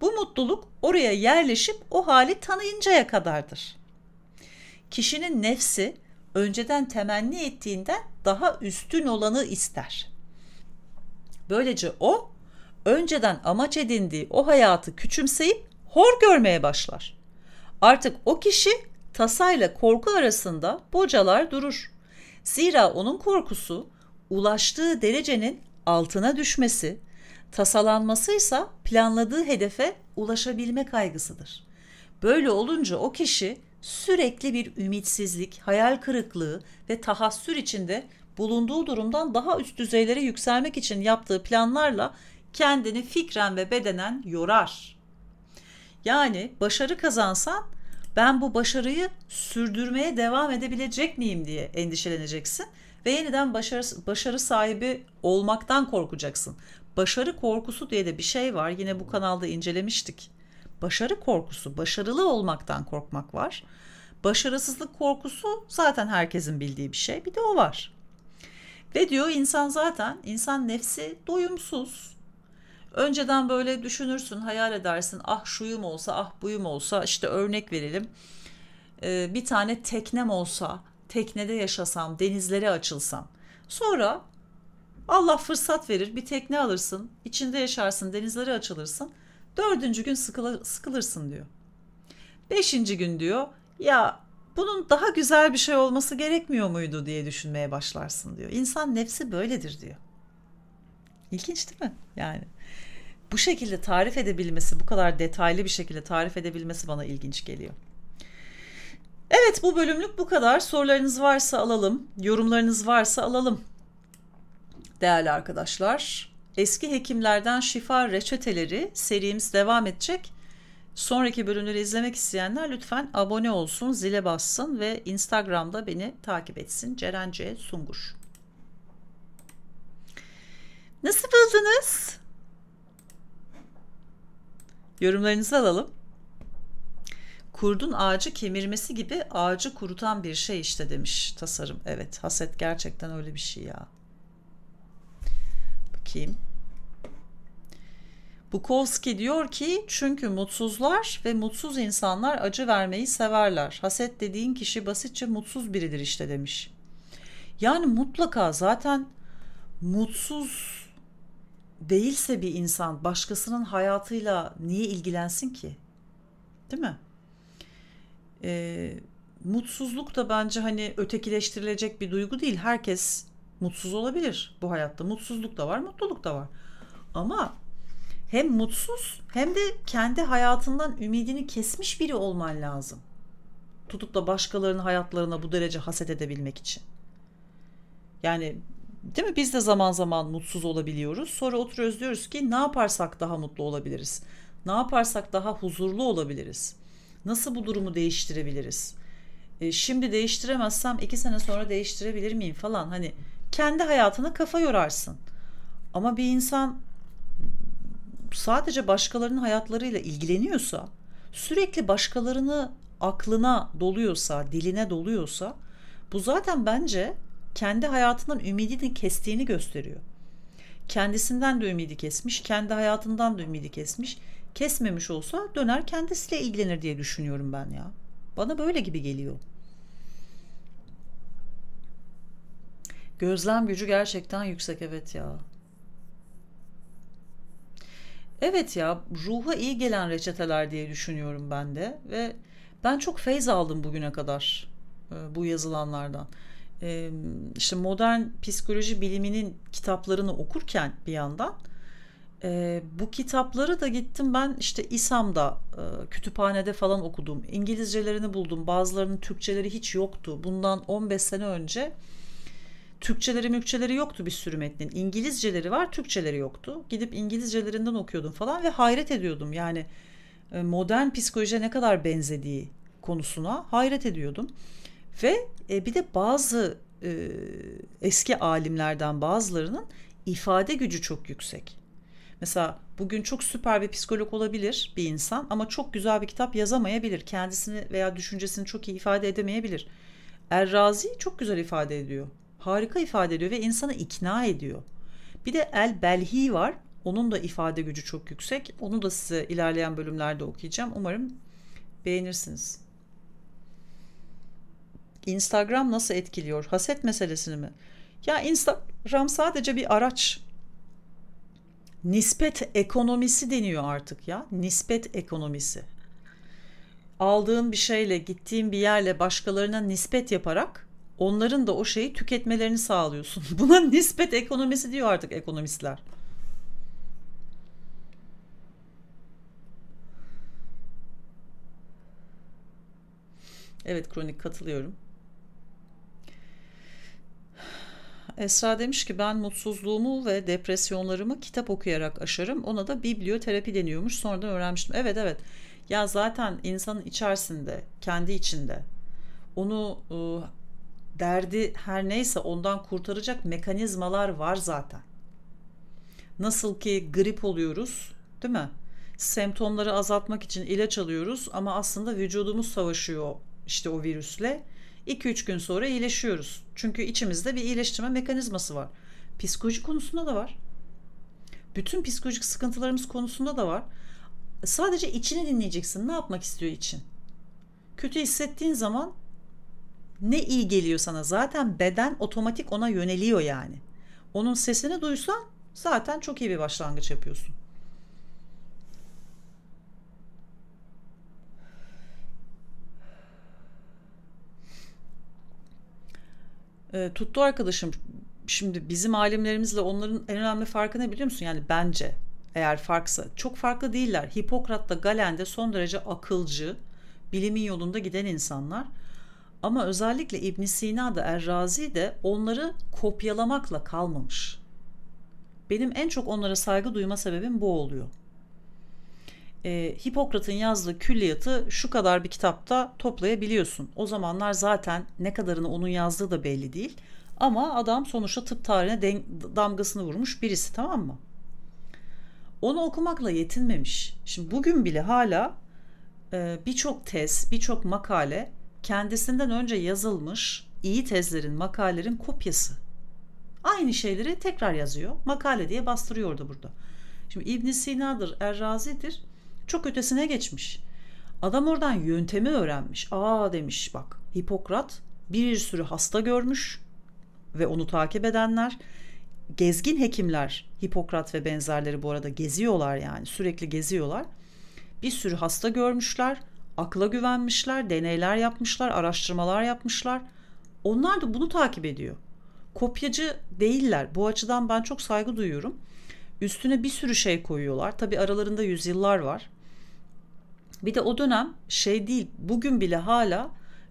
Bu mutluluk oraya yerleşip o hali tanıyıncaya kadardır. Kişinin nefsi önceden temenni ettiğinden daha üstün olanı ister. Böylece o önceden amaç edindiği o hayatı küçümseyip hor görmeye başlar. Artık o kişi tasayla korku arasında bocalar durur. Zira onun korkusu ulaştığı derecenin altına düşmesi, tasalanması ise planladığı hedefe ulaşabilme kaygısıdır. Böyle olunca o kişi sürekli bir ümitsizlik, hayal kırıklığı ve tahassür içinde bulunduğu durumdan daha üst düzeylere yükselmek için yaptığı planlarla kendini fikren ve bedenen yorar. Yani başarı kazansan ben bu başarıyı sürdürmeye devam edebilecek miyim diye endişeleneceksin ve yeniden başarı, başarı sahibi olmaktan korkacaksın. Başarı korkusu diye de bir şey var. Yine bu kanalda incelemiştik. Başarı korkusu, başarılı olmaktan korkmak var. Başarısızlık korkusu zaten herkesin bildiği bir şey. Bir de o var. Ve diyor insan zaten insan nefsi doyumsuz. Önceden böyle düşünürsün, hayal edersin. Ah şuyum olsa, ah buyum olsa. işte örnek verelim. Ee, bir tane teknem olsa, teknede yaşasam, denizlere açılsam. Sonra Allah fırsat verir, bir tekne alırsın, içinde yaşarsın, denizlere açılırsın. Dördüncü gün sıkıla, sıkılırsın diyor. Beşinci gün diyor, ya bunun daha güzel bir şey olması gerekmiyor muydu diye düşünmeye başlarsın diyor. İnsan nefsi böyledir diyor. İlginç değil mi? Yani bu şekilde tarif edebilmesi, bu kadar detaylı bir şekilde tarif edebilmesi bana ilginç geliyor. Evet bu bölümlük bu kadar. Sorularınız varsa alalım, yorumlarınız varsa alalım. Değerli arkadaşlar, eski hekimlerden şifa reçeteleri serimiz devam edecek. Sonraki bölümleri izlemek isteyenler lütfen abone olsun, zile bassın ve Instagram'da beni takip etsin. Ceren C. Sungur. Nasıl buldunuz? Yorumlarınızı alalım. Kurdun ağacı kemirmesi gibi ağacı kurutan bir şey işte demiş tasarım. Evet haset gerçekten öyle bir şey ya. Bakayım. Bukowski diyor ki çünkü mutsuzlar ve mutsuz insanlar acı vermeyi severler. Haset dediğin kişi basitçe mutsuz biridir işte demiş. Yani mutlaka zaten mutsuz değilse bir insan başkasının hayatıyla niye ilgilensin ki? Değil mi? Ee, mutsuzluk da bence hani ötekileştirilecek bir duygu değil. Herkes mutsuz olabilir bu hayatta. Mutsuzluk da var, mutluluk da var. Ama hem mutsuz hem de kendi hayatından ümidini kesmiş biri olman lazım. Tutup da başkalarının hayatlarına bu derece haset edebilmek için. Yani Değil mi? Biz de zaman zaman mutsuz olabiliyoruz. Sonra oturuyoruz diyoruz ki ne yaparsak daha mutlu olabiliriz? Ne yaparsak daha huzurlu olabiliriz? Nasıl bu durumu değiştirebiliriz? E, şimdi değiştiremezsem iki sene sonra değiştirebilir miyim falan. Hani kendi hayatına kafa yorarsın. Ama bir insan sadece başkalarının hayatlarıyla ilgileniyorsa, sürekli başkalarını aklına doluyorsa, diline doluyorsa bu zaten bence kendi hayatından ümidini kestiğini gösteriyor. Kendisinden de ümidi kesmiş, kendi hayatından da ümidi kesmiş. Kesmemiş olsa döner kendisiyle ilgilenir diye düşünüyorum ben ya. Bana böyle gibi geliyor. Gözlem gücü gerçekten yüksek evet ya. Evet ya ruha iyi gelen reçeteler diye düşünüyorum ben de ve ben çok feyz aldım bugüne kadar e, bu yazılanlardan işte modern psikoloji biliminin kitaplarını okurken bir yandan bu kitapları da gittim ben işte İSAM'da kütüphanede falan okudum. İngilizcelerini buldum. Bazılarının Türkçeleri hiç yoktu. Bundan 15 sene önce Türkçeleri mülkçeleri yoktu bir sürü metnin. İngilizceleri var, Türkçeleri yoktu. Gidip İngilizcelerinden okuyordum falan ve hayret ediyordum. Yani modern psikolojiye ne kadar benzediği konusuna hayret ediyordum. Ve e, bir de bazı e, eski alimlerden bazılarının ifade gücü çok yüksek. Mesela bugün çok süper bir psikolog olabilir bir insan ama çok güzel bir kitap yazamayabilir. Kendisini veya düşüncesini çok iyi ifade edemeyebilir. Errazi çok güzel ifade ediyor. Harika ifade ediyor ve insanı ikna ediyor. Bir de El Belhi var. Onun da ifade gücü çok yüksek. Onu da size ilerleyen bölümlerde okuyacağım. Umarım beğenirsiniz. Instagram nasıl etkiliyor? Haset meselesini mi? Ya Instagram sadece bir araç. Nispet ekonomisi deniyor artık ya. Nispet ekonomisi. Aldığın bir şeyle, gittiğin bir yerle başkalarına nispet yaparak onların da o şeyi tüketmelerini sağlıyorsun. *laughs* Buna nispet ekonomisi diyor artık ekonomistler. Evet kronik katılıyorum. Esra demiş ki ben mutsuzluğumu ve depresyonlarımı kitap okuyarak aşarım. Ona da biblioterapi deniyormuş. Sonradan öğrenmiştim. Evet evet. Ya zaten insanın içerisinde, kendi içinde onu e, derdi her neyse ondan kurtaracak mekanizmalar var zaten. Nasıl ki grip oluyoruz, değil mi? Semptomları azaltmak için ilaç alıyoruz ama aslında vücudumuz savaşıyor işte o virüsle 2-3 gün sonra iyileşiyoruz. Çünkü içimizde bir iyileştirme mekanizması var. Psikoloji konusunda da var. Bütün psikolojik sıkıntılarımız konusunda da var. Sadece içini dinleyeceksin. Ne yapmak istiyor için? Kötü hissettiğin zaman ne iyi geliyor sana? Zaten beden otomatik ona yöneliyor yani. Onun sesini duysan zaten çok iyi bir başlangıç yapıyorsun. E, tuttu arkadaşım. Şimdi bizim alimlerimizle onların en önemli farkı ne biliyor musun? Yani bence eğer farksa çok farklı değiller. Hipokrat da Galen de son derece akılcı, bilimin yolunda giden insanlar. Ama özellikle İbn Sina da Errazi de onları kopyalamakla kalmamış. Benim en çok onlara saygı duyma sebebim bu oluyor e, Hipokrat'ın yazdığı külliyatı şu kadar bir kitapta toplayabiliyorsun. O zamanlar zaten ne kadarını onun yazdığı da belli değil. Ama adam sonuçta tıp tarihine damgasını vurmuş birisi tamam mı? Onu okumakla yetinmemiş. Şimdi bugün bile hala e, birçok tez, birçok makale kendisinden önce yazılmış iyi tezlerin, makalelerin kopyası. Aynı şeyleri tekrar yazıyor. Makale diye bastırıyor bastırıyordu burada. Şimdi İbn Sina'dır, Errazi'dir. Çok ötesine geçmiş. Adam oradan yöntemi öğrenmiş. Aa demiş bak Hipokrat bir sürü hasta görmüş ve onu takip edenler gezgin hekimler Hipokrat ve benzerleri bu arada geziyorlar yani sürekli geziyorlar. Bir sürü hasta görmüşler, akla güvenmişler, deneyler yapmışlar, araştırmalar yapmışlar. Onlar da bunu takip ediyor. Kopyacı değiller. Bu açıdan ben çok saygı duyuyorum. Üstüne bir sürü şey koyuyorlar. Tabi aralarında yüzyıllar var. Bir de o dönem şey değil bugün bile hala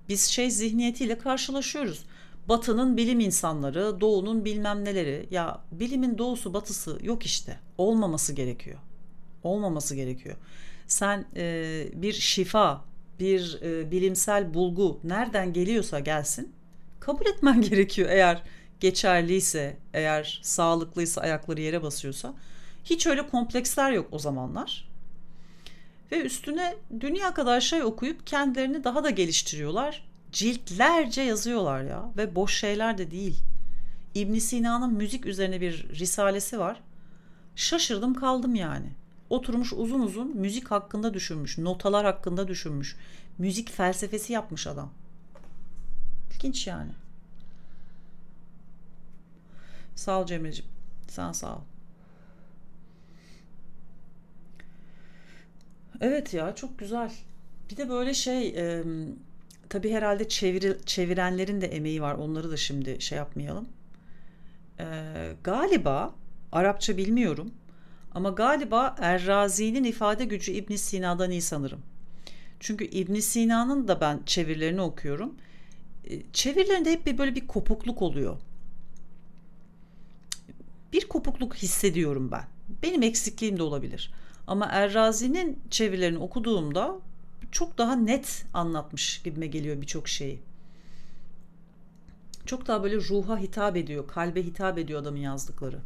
biz şey zihniyetiyle karşılaşıyoruz. Batı'nın bilim insanları, Doğu'nun bilmem neleri. Ya bilimin doğusu batısı yok işte. Olmaması gerekiyor. Olmaması gerekiyor. Sen e, bir şifa, bir e, bilimsel bulgu nereden geliyorsa gelsin kabul etmen *laughs* gerekiyor eğer geçerliyse, eğer sağlıklıysa, ayakları yere basıyorsa. Hiç öyle kompleksler yok o zamanlar ve üstüne dünya kadar şey okuyup kendilerini daha da geliştiriyorlar. Ciltlerce yazıyorlar ya ve boş şeyler de değil. İbn Sina'nın müzik üzerine bir risalesi var. Şaşırdım kaldım yani. Oturmuş uzun uzun müzik hakkında düşünmüş, notalar hakkında düşünmüş. Müzik felsefesi yapmış adam. İlginç yani. Sağ ol Cemre'ciğim. Sen sağ ol. Evet ya çok güzel. Bir de böyle şey e, tabii herhalde çeviri, çevirenlerin de emeği var. Onları da şimdi şey yapmayalım. E, galiba Arapça bilmiyorum ama galiba Errazi'nin ifade gücü İbn Sina'dan iyi sanırım. Çünkü İbn Sina'nın da ben çevirilerini okuyorum. E, çevirilerinde hep bir böyle bir kopukluk oluyor. Bir kopukluk hissediyorum ben. Benim eksikliğim de olabilir. Ama Errazi'nin çevirilerini okuduğumda çok daha net anlatmış gibime geliyor birçok şeyi. Çok daha böyle ruha hitap ediyor, kalbe hitap ediyor adamın yazdıkları.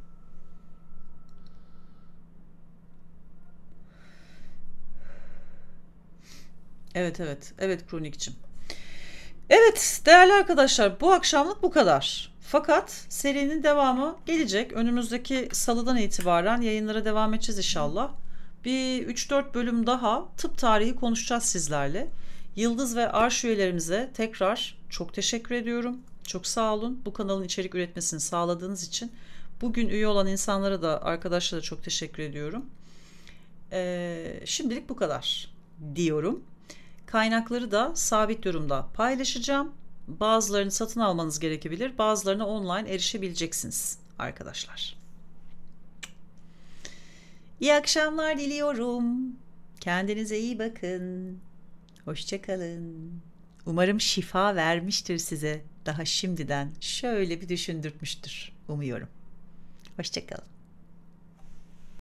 Evet evet. Evet kronikçim. Evet değerli arkadaşlar bu akşamlık bu kadar. Fakat serinin devamı gelecek. Önümüzdeki salıdan itibaren yayınlara devam edeceğiz inşallah bir 3-4 bölüm daha tıp tarihi konuşacağız sizlerle. Yıldız ve Arş üyelerimize tekrar çok teşekkür ediyorum. Çok sağ olun. Bu kanalın içerik üretmesini sağladığınız için. Bugün üye olan insanlara da arkadaşlara da çok teşekkür ediyorum. Ee, şimdilik bu kadar diyorum. Kaynakları da sabit durumda paylaşacağım. Bazılarını satın almanız gerekebilir. Bazılarına online erişebileceksiniz arkadaşlar. İyi akşamlar diliyorum. Kendinize iyi bakın. Hoşçakalın. Umarım şifa vermiştir size. Daha şimdiden şöyle bir düşündürtmüştür umuyorum. Hoşçakalın.